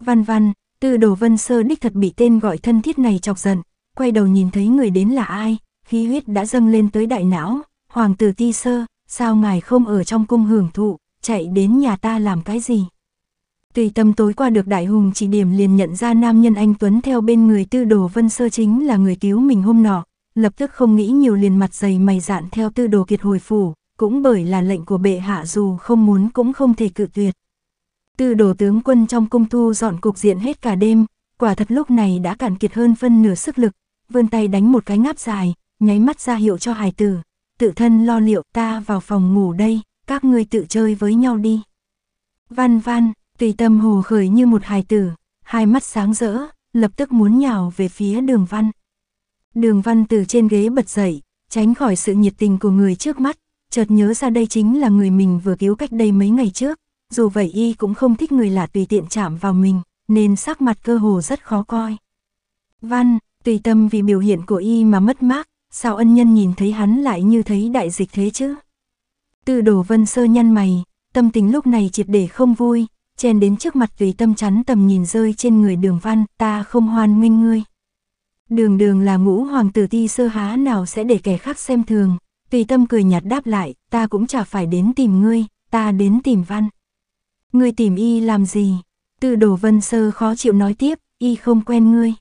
Văn văn, tư đồ vân sơ đích thật bị tên gọi thân thiết này chọc giận, quay đầu nhìn thấy người đến là ai, khí huyết đã dâng lên tới đại não, hoàng tử ti sơ, sao ngài không ở trong cung hưởng thụ, chạy đến nhà ta làm cái gì? Tùy tâm tối qua được Đại Hùng chỉ điểm liền nhận ra nam nhân anh Tuấn theo bên người tư đồ vân sơ chính là người cứu mình hôm nọ, lập tức không nghĩ nhiều liền mặt dày mày dạn theo tư đồ kiệt hồi phủ, cũng bởi là lệnh của bệ hạ dù không muốn cũng không thể cự tuyệt. Tư đồ tướng quân trong cung thu dọn cục diện hết cả đêm, quả thật lúc này đã cạn kiệt hơn phân nửa sức lực, vươn tay đánh một cái ngáp dài, nháy mắt ra hiệu cho hài tử, tự thân lo liệu ta vào phòng ngủ đây, các ngươi tự chơi với nhau đi. Văn văn, Tùy tâm hồ khởi như một hài tử, hai mắt sáng rỡ, lập tức muốn nhào về phía đường văn. Đường văn từ trên ghế bật dậy, tránh khỏi sự nhiệt tình của người trước mắt, chợt nhớ ra đây chính là người mình vừa cứu cách đây mấy ngày trước, dù vậy y cũng không thích người lạ tùy tiện chạm vào mình, nên sắc mặt cơ hồ rất khó coi. Văn, tùy tâm vì biểu hiện của y mà mất mát, sao ân nhân nhìn thấy hắn lại như thấy đại dịch thế chứ? Từ đổ vân sơ nhăn mày, tâm tình lúc này triệt để không vui, chen đến trước mặt tùy tâm chắn tầm nhìn rơi trên người đường văn, ta không hoan nghênh ngươi. Đường đường là ngũ hoàng tử ti sơ há nào sẽ để kẻ khác xem thường, tùy tâm cười nhạt đáp lại, ta cũng chả phải đến tìm ngươi, ta đến tìm văn. Ngươi tìm y làm gì? Tư đồ vân sơ khó chịu nói tiếp, y không quen ngươi.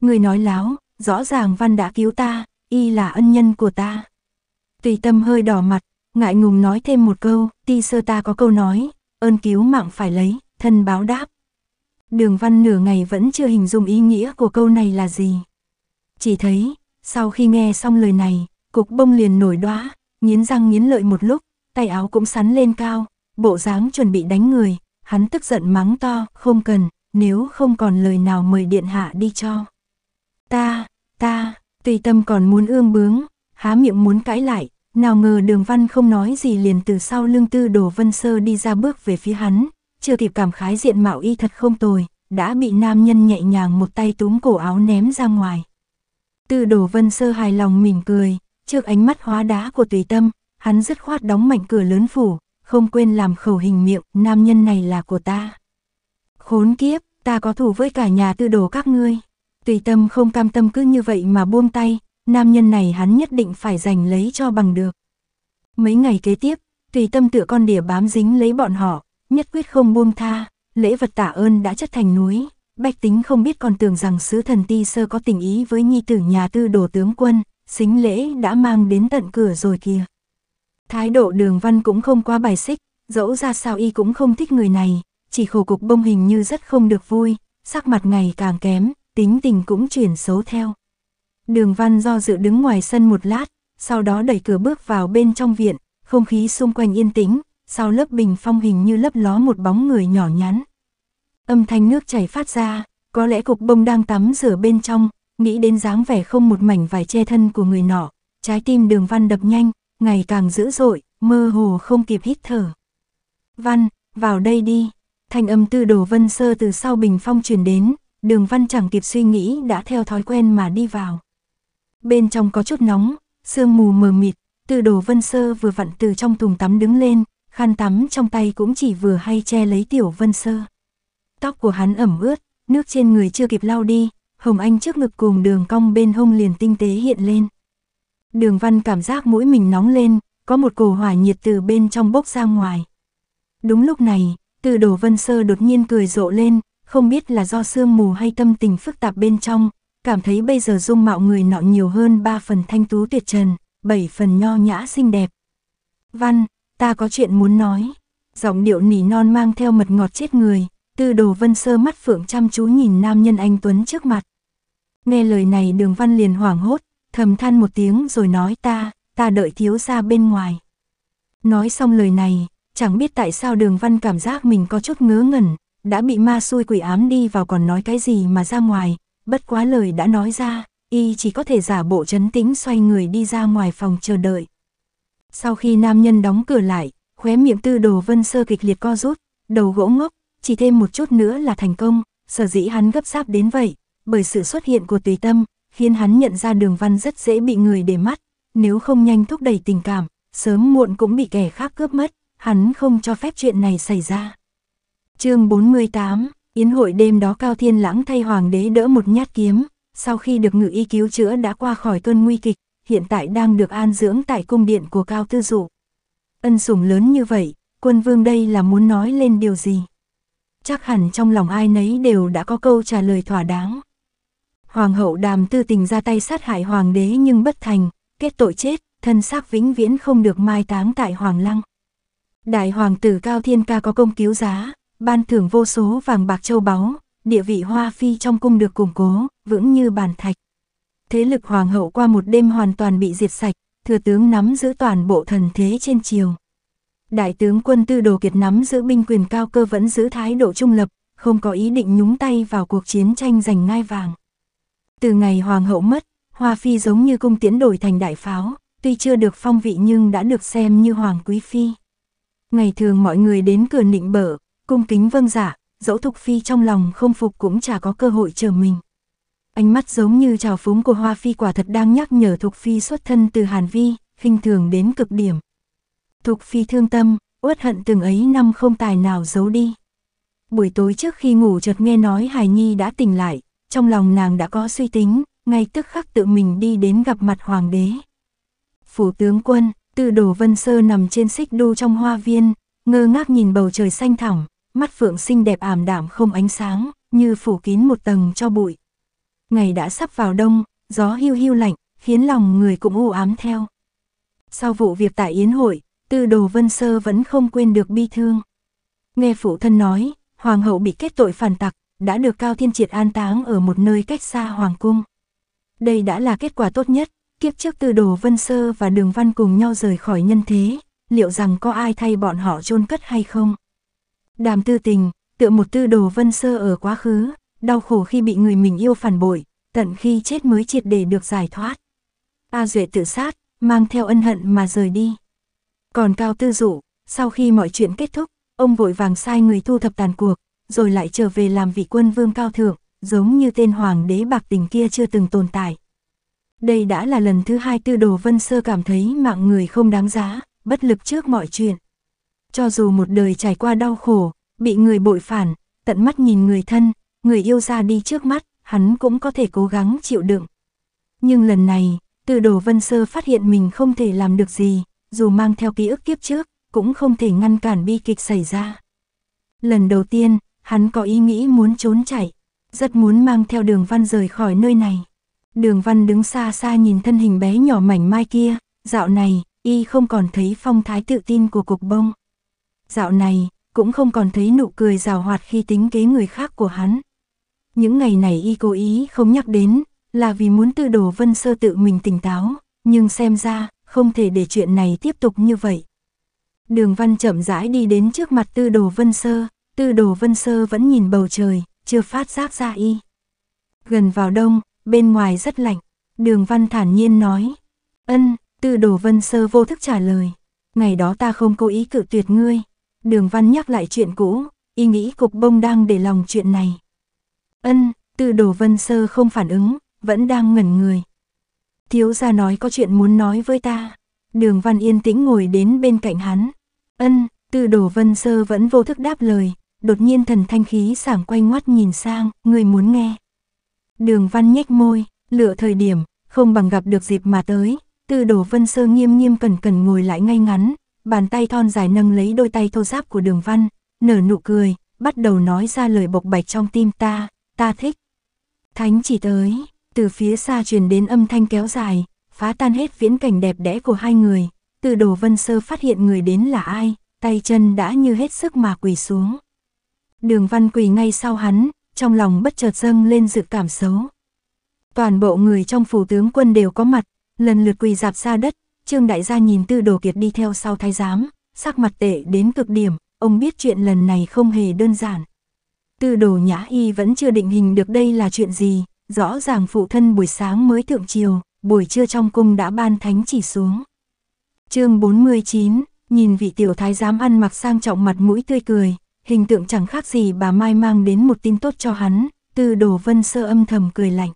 Ngươi nói láo, rõ ràng văn đã cứu ta, y là ân nhân của ta. Tùy tâm hơi đỏ mặt, ngại ngùng nói thêm một câu, ti sơ ta có câu nói, ơn cứu mạng phải lấy, thân báo đáp. Đường văn nửa ngày vẫn chưa hình dung ý nghĩa của câu này là gì. Chỉ thấy, sau khi nghe xong lời này, cục bông liền nổi đóa, nghiến răng nghiến lợi một lúc, tay áo cũng sắn lên cao, bộ dáng chuẩn bị đánh người, hắn tức giận mắng to, không cần, nếu không còn lời nào mời điện hạ đi cho. Ta, ta, tùy tâm còn muốn ương bướng, há miệng muốn cãi lại, nào ngờ đường văn không nói gì liền từ sau lưng tư đồ vân sơ đi ra bước về phía hắn, chưa kịp cảm khái diện mạo y thật không tồi, đã bị nam nhân nhẹ nhàng một tay túm cổ áo ném ra ngoài. Tư đồ vân sơ hài lòng mỉm cười, trước ánh mắt hóa đá của tùy tâm, hắn dứt khoát đóng mạnh cửa lớn phủ, không quên làm khẩu hình miệng, nam nhân này là của ta. Khốn kiếp, ta có thủ với cả nhà tư đồ các ngươi. Tùy tâm không cam tâm cứ như vậy mà buông tay, nam nhân này hắn nhất định phải giành lấy cho bằng được. Mấy ngày kế tiếp, tùy tâm tựa con đỉa bám dính lấy bọn họ, nhất quyết không buông tha, lễ vật tạ ơn đã chất thành núi, bách tính không biết còn tưởng rằng sứ thần ti sơ có tình ý với nhi tử nhà tư đồ tướng quân, xính lễ đã mang đến tận cửa rồi kìa. Thái độ đường văn cũng không quá bài xích, dẫu ra sao y cũng không thích người này, chỉ khổ cục bông hình như rất không được vui, sắc mặt ngày càng kém, tính tình cũng chuyển xấu theo. Đường văn do dự đứng ngoài sân một lát, sau đó đẩy cửa bước vào bên trong viện, không khí xung quanh yên tĩnh, sau lớp bình phong hình như lấp ló một bóng người nhỏ nhắn. Âm thanh nước chảy phát ra, có lẽ cục bông đang tắm rửa bên trong, nghĩ đến dáng vẻ không một mảnh vải che thân của người nọ, trái tim đường văn đập nhanh, ngày càng dữ dội, mơ hồ không kịp hít thở. Văn, vào đây đi, thanh âm tư đồ vân sơ từ sau bình phong truyền đến, đường văn chẳng kịp suy nghĩ đã theo thói quen mà đi vào. Bên trong có chút nóng, sương mù mờ mịt, từ đồ vân sơ vừa vặn từ trong thùng tắm đứng lên, khăn tắm trong tay cũng chỉ vừa hay che lấy tiểu vân sơ. Tóc của hắn ẩm ướt, nước trên người chưa kịp lau đi, hồng anh trước ngực cùng đường cong bên hông liền tinh tế hiện lên. Đường văn cảm giác mũi mình nóng lên, có một cổ hỏa nhiệt từ bên trong bốc ra ngoài. Đúng lúc này, từ đồ vân sơ đột nhiên cười rộ lên, không biết là do sương mù hay tâm tình phức tạp bên trong, cảm thấy bây giờ dung mạo người nọ nhiều hơn ba phần thanh tú tuyệt trần, bảy phần nho nhã xinh đẹp. Văn, ta có chuyện muốn nói. Giọng điệu nỉ non mang theo mật ngọt chết người, tư đồ vân sơ mắt phượng chăm chú nhìn nam nhân anh Tuấn trước mặt. Nghe lời này đường văn liền hoảng hốt, thầm than một tiếng rồi nói ta, ta đợi thiếu ra bên ngoài. Nói xong lời này, chẳng biết tại sao đường văn cảm giác mình có chút ngớ ngẩn, đã bị ma xui quỷ ám đi vào còn nói cái gì mà ra ngoài, Bất quá lời đã nói ra, y chỉ có thể giả bộ chấn tĩnh xoay người đi ra ngoài phòng chờ đợi. Sau khi nam nhân đóng cửa lại, khóe miệng tư đồ vân sơ kịch liệt co rút, đầu gỗ ngốc, chỉ thêm một chút nữa là thành công, sở dĩ hắn gấp gáp đến vậy, bởi sự xuất hiện của tùy tâm, khiến hắn nhận ra đường văn rất dễ bị người để mắt, nếu không nhanh thúc đẩy tình cảm, sớm muộn cũng bị kẻ khác cướp mất, hắn không cho phép chuyện này xảy ra. chương 48 Yến hội đêm đó Cao Thiên Lãng thay hoàng đế đỡ một nhát kiếm, sau khi được ngự y cứu chữa đã qua khỏi cơn nguy kịch, hiện tại đang được an dưỡng tại cung điện của Cao Tư Dụ. Ân sủng lớn như vậy, quân vương đây là muốn nói lên điều gì? Chắc hẳn trong lòng ai nấy đều đã có câu trả lời thỏa đáng. Hoàng hậu đàm tư tình ra tay sát hại hoàng đế nhưng bất thành, kết tội chết, thân xác vĩnh viễn không được mai táng tại hoàng lăng. Đại hoàng tử Cao Thiên Ca có công cứu giá, ban thưởng vô số vàng bạc châu báu, địa vị Hoa Phi trong cung được củng cố, vững như bàn thạch. Thế lực hoàng hậu qua một đêm hoàn toàn bị diệt sạch, thừa tướng nắm giữ toàn bộ thần thế trên triều. Đại tướng quân Tư Đồ Kiệt nắm giữ binh quyền cao cơ vẫn giữ thái độ trung lập, không có ý định nhúng tay vào cuộc chiến tranh giành ngai vàng. Từ ngày hoàng hậu mất, Hoa Phi giống như cung tiến đổi thành đại pháo, tuy chưa được phong vị nhưng đã được xem như hoàng quý phi. Ngày thường mọi người đến cửa nịnh bở, cung kính vâng giả, dạ, dẫu Thục Phi trong lòng không phục cũng chả có cơ hội chờ mình. Ánh mắt giống như trào phúng của Hoa Phi quả thật đang nhắc nhở Thục Phi xuất thân từ Hàn Vi, khinh thường đến cực điểm. Thục Phi thương tâm, uất hận từng ấy năm không tài nào giấu đi. Buổi tối trước khi ngủ chợt nghe nói Hải Nhi đã tỉnh lại, trong lòng nàng đã có suy tính, ngay tức khắc tự mình đi đến gặp mặt hoàng đế. Phủ tướng quân, từ đổ vân sơ nằm trên xích đu trong hoa viên, ngơ ngác nhìn bầu trời xanh thẳm, mắt phượng xinh đẹp ảm đạm không ánh sáng, như phủ kín một tầng cho bụi. Ngày đã sắp vào đông, gió hiu hiu lạnh, khiến lòng người cũng u ám theo. Sau vụ việc tại Yến hội, tư đồ Vân Sơ vẫn không quên được bi thương. Nghe phụ thân nói, hoàng hậu bị kết tội phản tặc, đã được Cao Thiên Triệt an táng ở một nơi cách xa hoàng cung. Đây đã là kết quả tốt nhất, kiếp trước tư đồ Vân Sơ và Đường Văn cùng nhau rời khỏi nhân thế, liệu rằng có ai thay bọn họ chôn cất hay không? Đàm tư tình, tựa một tư đồ vân sơ ở quá khứ, đau khổ khi bị người mình yêu phản bội, tận khi chết mới triệt để được giải thoát. A Duệ tự sát, mang theo ân hận mà rời đi. Còn Cao Tư Dụ, sau khi mọi chuyện kết thúc, ông vội vàng sai người thu thập tàn cuộc, rồi lại trở về làm vị quân vương cao thượng, giống như tên hoàng đế bạc tình kia chưa từng tồn tại. Đây đã là lần thứ hai Tư Đồ Vân Sơ cảm thấy mạng người không đáng giá, bất lực trước mọi chuyện cho dù một đời trải qua đau khổ, bị người bội phản, tận mắt nhìn người thân, người yêu ra đi trước mắt, hắn cũng có thể cố gắng chịu đựng. Nhưng lần này, từ đồ vân sơ phát hiện mình không thể làm được gì, dù mang theo ký ức kiếp trước, cũng không thể ngăn cản bi kịch xảy ra. Lần đầu tiên, hắn có ý nghĩ muốn trốn chạy, rất muốn mang theo đường văn rời khỏi nơi này. Đường văn đứng xa xa nhìn thân hình bé nhỏ mảnh mai kia, dạo này, y không còn thấy phong thái tự tin của cục bông. Dạo này, cũng không còn thấy nụ cười rào hoạt khi tính kế người khác của hắn. Những ngày này y cố ý không nhắc đến, là vì muốn tư đồ Vân Sơ tự mình tỉnh táo, nhưng xem ra, không thể để chuyện này tiếp tục như vậy. Đường văn chậm rãi đi đến trước mặt tư đồ Vân Sơ, tư đồ Vân Sơ vẫn nhìn bầu trời, chưa phát giác ra y. Gần vào đông, bên ngoài rất lạnh, đường văn thản nhiên nói. Ân, tư đồ Vân Sơ vô thức trả lời, ngày đó ta không cố ý cự tuyệt ngươi, đường văn nhắc lại chuyện cũ, ý nghĩ cục bông đang để lòng chuyện này. Ân, tự đồ vân sơ không phản ứng, vẫn đang ngẩn người. Thiếu gia nói có chuyện muốn nói với ta. Đường văn yên tĩnh ngồi đến bên cạnh hắn. Ân, tự đồ vân sơ vẫn vô thức đáp lời, đột nhiên thần thanh khí sảng quay ngoắt nhìn sang, người muốn nghe. Đường văn nhếch môi, lựa thời điểm, không bằng gặp được dịp mà tới, Tư đồ vân sơ nghiêm nghiêm cẩn cẩn ngồi lại ngay ngắn, bàn tay thon dài nâng lấy đôi tay thô giáp của đường văn, nở nụ cười, bắt đầu nói ra lời bộc bạch trong tim ta, ta thích. Thánh chỉ tới, từ phía xa truyền đến âm thanh kéo dài, phá tan hết viễn cảnh đẹp đẽ của hai người, từ đồ vân sơ phát hiện người đến là ai, tay chân đã như hết sức mà quỳ xuống. Đường văn quỳ ngay sau hắn, trong lòng bất chợt dâng lên dự cảm xấu. Toàn bộ người trong phủ tướng quân đều có mặt, lần lượt quỳ dạp ra đất, Trương đại gia nhìn Tư Đồ Kiệt đi theo sau thái giám, sắc mặt tệ đến cực điểm, ông biết chuyện lần này không hề đơn giản. Tư Đồ Nhã Y vẫn chưa định hình được đây là chuyện gì, rõ ràng phụ thân buổi sáng mới thượng chiều, buổi trưa trong cung đã ban thánh chỉ xuống. chương 49, nhìn vị tiểu thái giám ăn mặc sang trọng mặt mũi tươi cười, hình tượng chẳng khác gì bà Mai mang đến một tin tốt cho hắn, Tư Đồ Vân sơ âm thầm cười lạnh.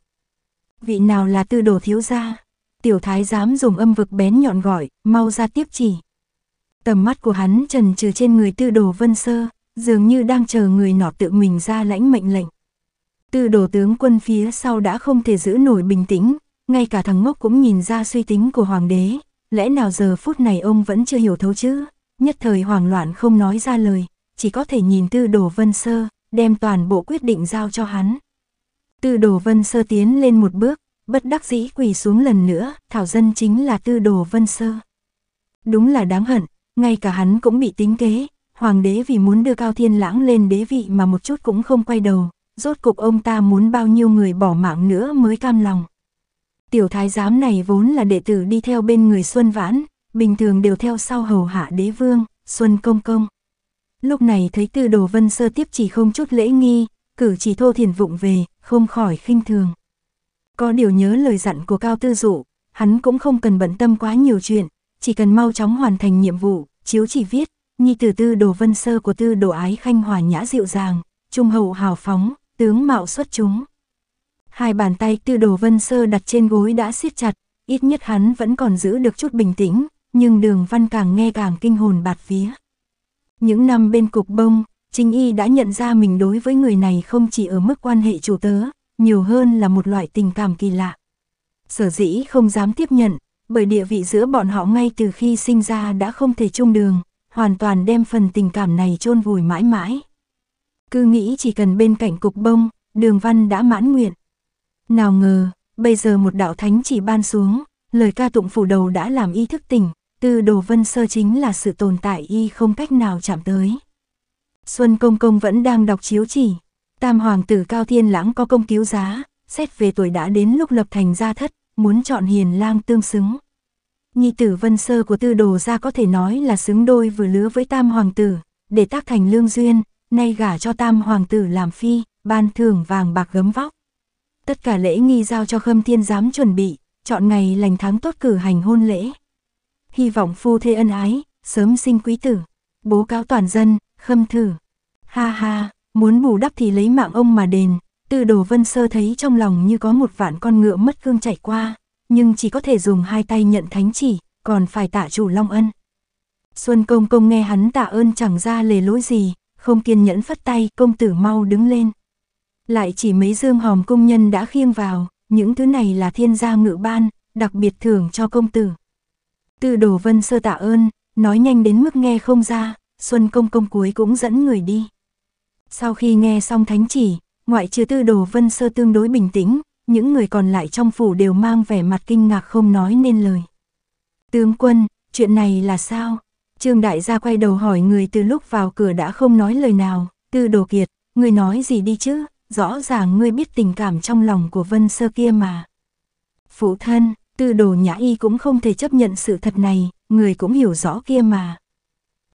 Vị nào là Tư Đồ thiếu gia? tiểu thái giám dùng âm vực bén nhọn gọi, mau ra tiếp chỉ. Tầm mắt của hắn trần trừ trên người tư đồ vân sơ, dường như đang chờ người nọ tự mình ra lãnh mệnh lệnh. Tư đồ tướng quân phía sau đã không thể giữ nổi bình tĩnh, ngay cả thằng ngốc cũng nhìn ra suy tính của hoàng đế, lẽ nào giờ phút này ông vẫn chưa hiểu thấu chứ, nhất thời hoảng loạn không nói ra lời, chỉ có thể nhìn tư đồ vân sơ, đem toàn bộ quyết định giao cho hắn. Tư đồ vân sơ tiến lên một bước, bất đắc dĩ quỳ xuống lần nữa, Thảo Dân chính là tư đồ Vân Sơ. Đúng là đáng hận, ngay cả hắn cũng bị tính kế, hoàng đế vì muốn đưa Cao Thiên Lãng lên đế vị mà một chút cũng không quay đầu, rốt cục ông ta muốn bao nhiêu người bỏ mạng nữa mới cam lòng. Tiểu thái giám này vốn là đệ tử đi theo bên người Xuân Vãn, bình thường đều theo sau hầu hạ đế vương, Xuân Công Công. Lúc này thấy tư đồ Vân Sơ tiếp chỉ không chút lễ nghi, cử chỉ thô thiền vụng về, không khỏi khinh thường. Có điều nhớ lời dặn của Cao Tư Dụ, hắn cũng không cần bận tâm quá nhiều chuyện, chỉ cần mau chóng hoàn thành nhiệm vụ, chiếu chỉ viết, nhi từ tư đồ vân sơ của tư đồ ái khanh hòa nhã dịu dàng, trung hậu hào phóng, tướng mạo xuất chúng. Hai bàn tay tư đồ vân sơ đặt trên gối đã siết chặt, ít nhất hắn vẫn còn giữ được chút bình tĩnh, nhưng đường văn càng nghe càng kinh hồn bạt vía. Những năm bên cục bông, Trinh Y đã nhận ra mình đối với người này không chỉ ở mức quan hệ chủ tớ, nhiều hơn là một loại tình cảm kỳ lạ. Sở dĩ không dám tiếp nhận, bởi địa vị giữa bọn họ ngay từ khi sinh ra đã không thể chung đường, hoàn toàn đem phần tình cảm này chôn vùi mãi mãi. Cứ nghĩ chỉ cần bên cạnh cục bông, đường văn đã mãn nguyện. Nào ngờ, bây giờ một đạo thánh chỉ ban xuống, lời ca tụng phủ đầu đã làm y thức tỉnh, từ đồ vân sơ chính là sự tồn tại y không cách nào chạm tới. Xuân Công Công vẫn đang đọc chiếu chỉ, Tam hoàng tử Cao Thiên Lãng có công cứu giá, xét về tuổi đã đến lúc lập thành gia thất, muốn chọn hiền lang tương xứng. Nhi tử Vân Sơ của Tư Đồ gia có thể nói là xứng đôi vừa lứa với Tam hoàng tử, để tác thành lương duyên, nay gả cho Tam hoàng tử làm phi, ban thưởng vàng bạc gấm vóc. Tất cả lễ nghi giao cho Khâm Thiên giám chuẩn bị, chọn ngày lành tháng tốt cử hành hôn lễ. Hy vọng phu thê ân ái, sớm sinh quý tử. Bố cáo toàn dân, khâm thử. Ha ha. Muốn bù đắp thì lấy mạng ông mà đền, từ đồ vân sơ thấy trong lòng như có một vạn con ngựa mất cương chảy qua, nhưng chỉ có thể dùng hai tay nhận thánh chỉ, còn phải tạ chủ Long Ân. Xuân công công nghe hắn tạ ơn chẳng ra lề lỗi gì, không kiên nhẫn phất tay công tử mau đứng lên. Lại chỉ mấy dương hòm công nhân đã khiêng vào, những thứ này là thiên gia ngự ban, đặc biệt thưởng cho công tử. Từ đồ vân sơ tạ ơn, nói nhanh đến mức nghe không ra, Xuân công công cuối cũng dẫn người đi. Sau khi nghe xong thánh chỉ, ngoại trừ tư đồ vân sơ tương đối bình tĩnh, những người còn lại trong phủ đều mang vẻ mặt kinh ngạc không nói nên lời. Tướng quân, chuyện này là sao? Trương đại gia quay đầu hỏi người từ lúc vào cửa đã không nói lời nào, tư đồ kiệt, người nói gì đi chứ, rõ ràng ngươi biết tình cảm trong lòng của vân sơ kia mà. Phụ thân, tư đồ nhã y cũng không thể chấp nhận sự thật này, người cũng hiểu rõ kia mà.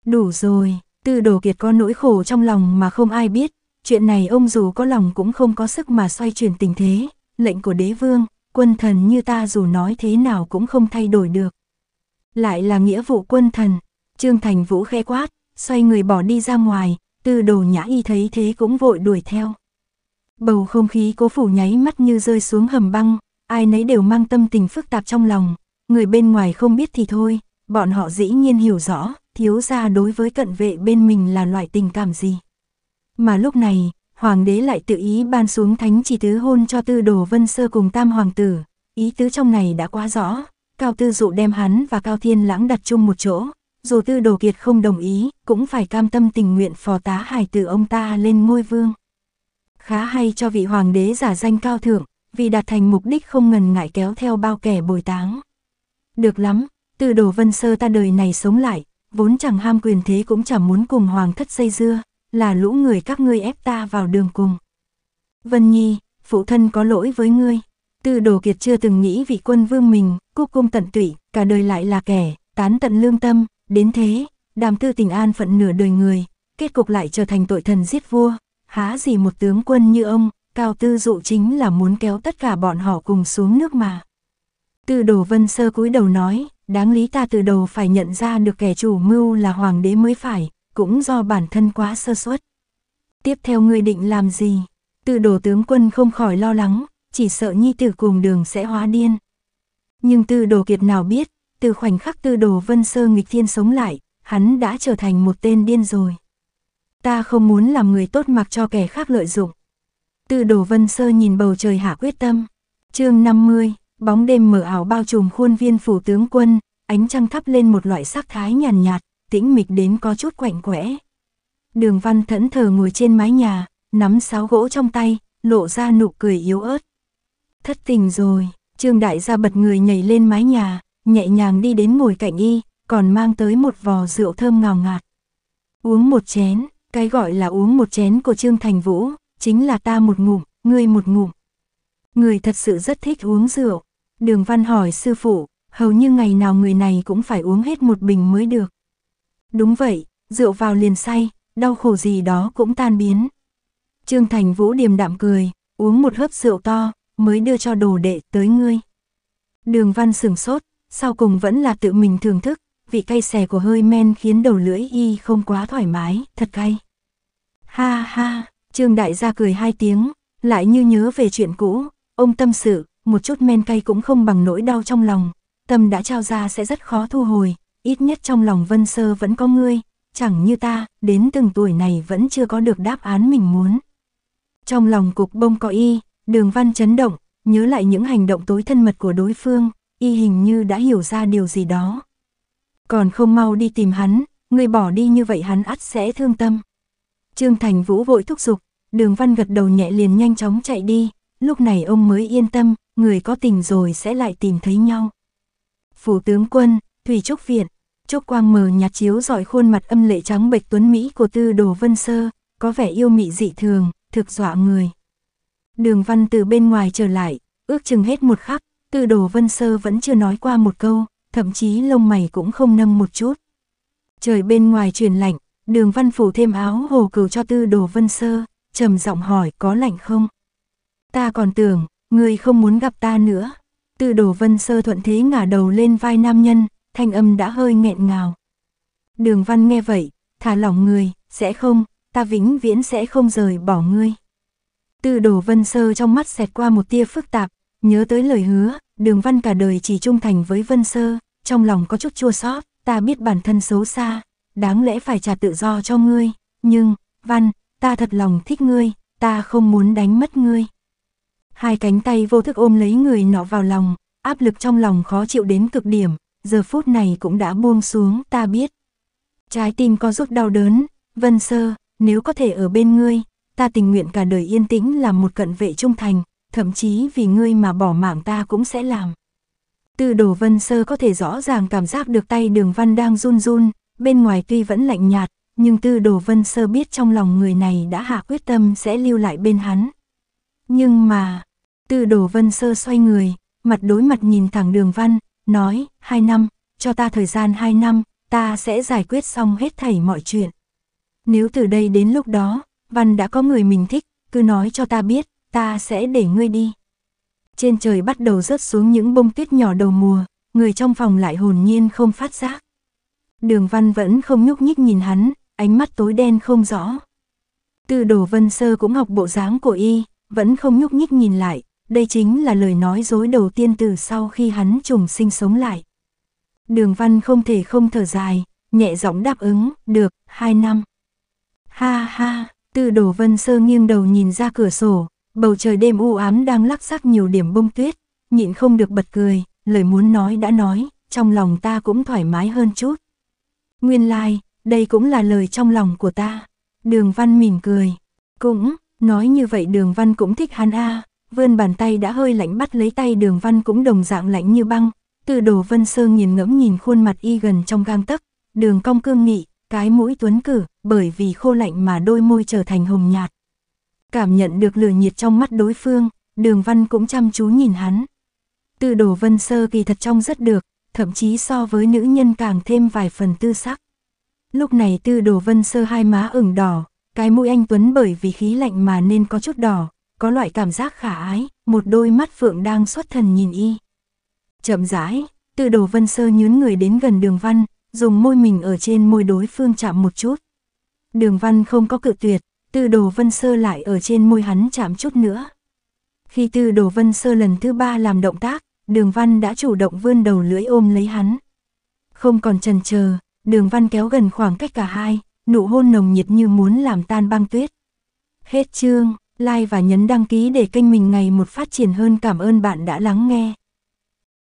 Đủ rồi, Tư đồ kiệt có nỗi khổ trong lòng mà không ai biết, chuyện này ông dù có lòng cũng không có sức mà xoay chuyển tình thế, lệnh của đế vương, quân thần như ta dù nói thế nào cũng không thay đổi được. Lại là nghĩa vụ quân thần, Trương Thành Vũ khe quát, xoay người bỏ đi ra ngoài, tư đồ nhã y thấy thế cũng vội đuổi theo. Bầu không khí cố phủ nháy mắt như rơi xuống hầm băng, ai nấy đều mang tâm tình phức tạp trong lòng, người bên ngoài không biết thì thôi, bọn họ dĩ nhiên hiểu rõ, thiếu gia đối với cận vệ bên mình là loại tình cảm gì. Mà lúc này, hoàng đế lại tự ý ban xuống thánh chỉ tứ hôn cho tư đồ vân sơ cùng tam hoàng tử, ý tứ trong này đã quá rõ, cao tư dụ đem hắn và cao thiên lãng đặt chung một chỗ, dù tư đồ kiệt không đồng ý, cũng phải cam tâm tình nguyện phò tá hải tử ông ta lên ngôi vương. Khá hay cho vị hoàng đế giả danh cao thượng, vì đạt thành mục đích không ngần ngại kéo theo bao kẻ bồi táng. Được lắm, tư đồ vân sơ ta đời này sống lại, vốn chẳng ham quyền thế cũng chẳng muốn cùng hoàng thất xây dưa, là lũ người các ngươi ép ta vào đường cùng. Vân Nhi, phụ thân có lỗi với ngươi. Tư Đồ Kiệt chưa từng nghĩ vị quân vương mình, cúc cung tận tụy, cả đời lại là kẻ, tán tận lương tâm, đến thế, đàm tư tình an phận nửa đời người, kết cục lại trở thành tội thần giết vua, há gì một tướng quân như ông, cao tư dụ chính là muốn kéo tất cả bọn họ cùng xuống nước mà. Tư Đồ Vân Sơ cúi đầu nói, Đáng lý ta từ đầu phải nhận ra được kẻ chủ mưu là hoàng đế mới phải, cũng do bản thân quá sơ suất. Tiếp theo ngươi định làm gì? tự đồ tướng quân không khỏi lo lắng, chỉ sợ nhi tử cùng đường sẽ hóa điên. Nhưng tư đồ kiệt nào biết, từ khoảnh khắc tư đồ vân sơ nghịch thiên sống lại, hắn đã trở thành một tên điên rồi. Ta không muốn làm người tốt mặc cho kẻ khác lợi dụng. Tư đồ vân sơ nhìn bầu trời hạ quyết tâm. chương 50, Bóng đêm mờ ảo bao trùm khuôn viên phủ tướng quân, ánh trăng thắp lên một loại sắc thái nhàn nhạt, nhạt, tĩnh mịch đến có chút quạnh quẽ. Đường văn thẫn thờ ngồi trên mái nhà, nắm sáo gỗ trong tay, lộ ra nụ cười yếu ớt. Thất tình rồi, trương đại gia bật người nhảy lên mái nhà, nhẹ nhàng đi đến ngồi cạnh y, còn mang tới một vò rượu thơm ngào ngạt. Uống một chén, cái gọi là uống một chén của Trương Thành Vũ, chính là ta một ngụm, ngươi một ngụm người thật sự rất thích uống rượu. Đường Văn hỏi sư phụ, hầu như ngày nào người này cũng phải uống hết một bình mới được. Đúng vậy, rượu vào liền say, đau khổ gì đó cũng tan biến. Trương Thành Vũ điềm đạm cười, uống một hớp rượu to, mới đưa cho đồ đệ tới ngươi. Đường Văn sửng sốt, sau cùng vẫn là tự mình thưởng thức, vị cay xè của hơi men khiến đầu lưỡi y không quá thoải mái, thật cay. Ha ha, Trương Đại gia cười hai tiếng, lại như nhớ về chuyện cũ, Ông tâm sự, một chút men cay cũng không bằng nỗi đau trong lòng, tâm đã trao ra sẽ rất khó thu hồi, ít nhất trong lòng Vân Sơ vẫn có ngươi, chẳng như ta, đến từng tuổi này vẫn chưa có được đáp án mình muốn. Trong lòng cục bông có y, đường văn chấn động, nhớ lại những hành động tối thân mật của đối phương, y hình như đã hiểu ra điều gì đó. Còn không mau đi tìm hắn, người bỏ đi như vậy hắn ắt sẽ thương tâm. Trương Thành Vũ vội thúc giục, đường văn gật đầu nhẹ liền nhanh chóng chạy đi, lúc này ông mới yên tâm, người có tình rồi sẽ lại tìm thấy nhau. Phủ tướng quân, Thủy Trúc Viện, Trúc Quang mờ nhạt chiếu dọi khuôn mặt âm lệ trắng bệch tuấn Mỹ của tư đồ vân sơ, có vẻ yêu mị dị thường, thực dọa người. Đường văn từ bên ngoài trở lại, ước chừng hết một khắc, tư đồ vân sơ vẫn chưa nói qua một câu, thậm chí lông mày cũng không nâng một chút. Trời bên ngoài truyền lạnh, đường văn phủ thêm áo hồ cừu cho tư đồ vân sơ, trầm giọng hỏi có lạnh không? ta còn tưởng, ngươi không muốn gặp ta nữa. Tư đổ vân sơ thuận thế ngả đầu lên vai nam nhân, thanh âm đã hơi nghẹn ngào. Đường văn nghe vậy, thả lỏng người, sẽ không, ta vĩnh viễn sẽ không rời bỏ ngươi. Tư đổ vân sơ trong mắt xẹt qua một tia phức tạp, nhớ tới lời hứa, đường văn cả đời chỉ trung thành với vân sơ, trong lòng có chút chua xót ta biết bản thân xấu xa, đáng lẽ phải trả tự do cho ngươi, nhưng, văn, ta thật lòng thích ngươi, ta không muốn đánh mất ngươi. Hai cánh tay vô thức ôm lấy người nọ vào lòng, áp lực trong lòng khó chịu đến cực điểm, giờ phút này cũng đã buông xuống, ta biết. Trái tim có rút đau đớn, Vân Sơ, nếu có thể ở bên ngươi, ta tình nguyện cả đời yên tĩnh làm một cận vệ trung thành, thậm chí vì ngươi mà bỏ mạng ta cũng sẽ làm. Tư đồ Vân Sơ có thể rõ ràng cảm giác được tay đường văn đang run run, bên ngoài tuy vẫn lạnh nhạt, nhưng tư đồ Vân Sơ biết trong lòng người này đã hạ quyết tâm sẽ lưu lại bên hắn, nhưng mà, tư đồ vân sơ xoay người, mặt đối mặt nhìn thẳng đường văn, nói, hai năm, cho ta thời gian hai năm, ta sẽ giải quyết xong hết thảy mọi chuyện. Nếu từ đây đến lúc đó, văn đã có người mình thích, cứ nói cho ta biết, ta sẽ để ngươi đi. Trên trời bắt đầu rớt xuống những bông tuyết nhỏ đầu mùa, người trong phòng lại hồn nhiên không phát giác. Đường văn vẫn không nhúc nhích nhìn hắn, ánh mắt tối đen không rõ. Từ đồ vân sơ cũng học bộ dáng của y, vẫn không nhúc nhích nhìn lại, đây chính là lời nói dối đầu tiên từ sau khi hắn trùng sinh sống lại. Đường văn không thể không thở dài, nhẹ giọng đáp ứng, được, hai năm. Ha ha, từ đổ vân sơ nghiêng đầu nhìn ra cửa sổ, bầu trời đêm u ám đang lắc sắc nhiều điểm bông tuyết, nhịn không được bật cười, lời muốn nói đã nói, trong lòng ta cũng thoải mái hơn chút. Nguyên lai, like, đây cũng là lời trong lòng của ta. Đường văn mỉm cười, cũng, Nói như vậy đường văn cũng thích hắn a vươn bàn tay đã hơi lạnh bắt lấy tay đường văn cũng đồng dạng lạnh như băng. Từ đồ vân sơ nhìn ngẫm nhìn khuôn mặt y gần trong gang tấc, đường cong cương nghị, cái mũi tuấn cử, bởi vì khô lạnh mà đôi môi trở thành hồng nhạt. Cảm nhận được lửa nhiệt trong mắt đối phương, đường văn cũng chăm chú nhìn hắn. Từ đồ vân sơ kỳ thật trong rất được, thậm chí so với nữ nhân càng thêm vài phần tư sắc. Lúc này tư đồ vân sơ hai má ửng đỏ, cái mũi anh Tuấn bởi vì khí lạnh mà nên có chút đỏ, có loại cảm giác khả ái, một đôi mắt phượng đang xuất thần nhìn y. Chậm rãi, tự đồ vân sơ nhún người đến gần đường văn, dùng môi mình ở trên môi đối phương chạm một chút. Đường văn không có cự tuyệt, tư đồ vân sơ lại ở trên môi hắn chạm chút nữa. Khi tư đồ vân sơ lần thứ ba làm động tác, đường văn đã chủ động vươn đầu lưỡi ôm lấy hắn. Không còn chần chờ, đường văn kéo gần khoảng cách cả hai, nụ hôn nồng nhiệt như muốn làm tan băng tuyết. Hết chương, like và nhấn đăng ký để kênh mình ngày một phát triển hơn cảm ơn bạn đã lắng nghe.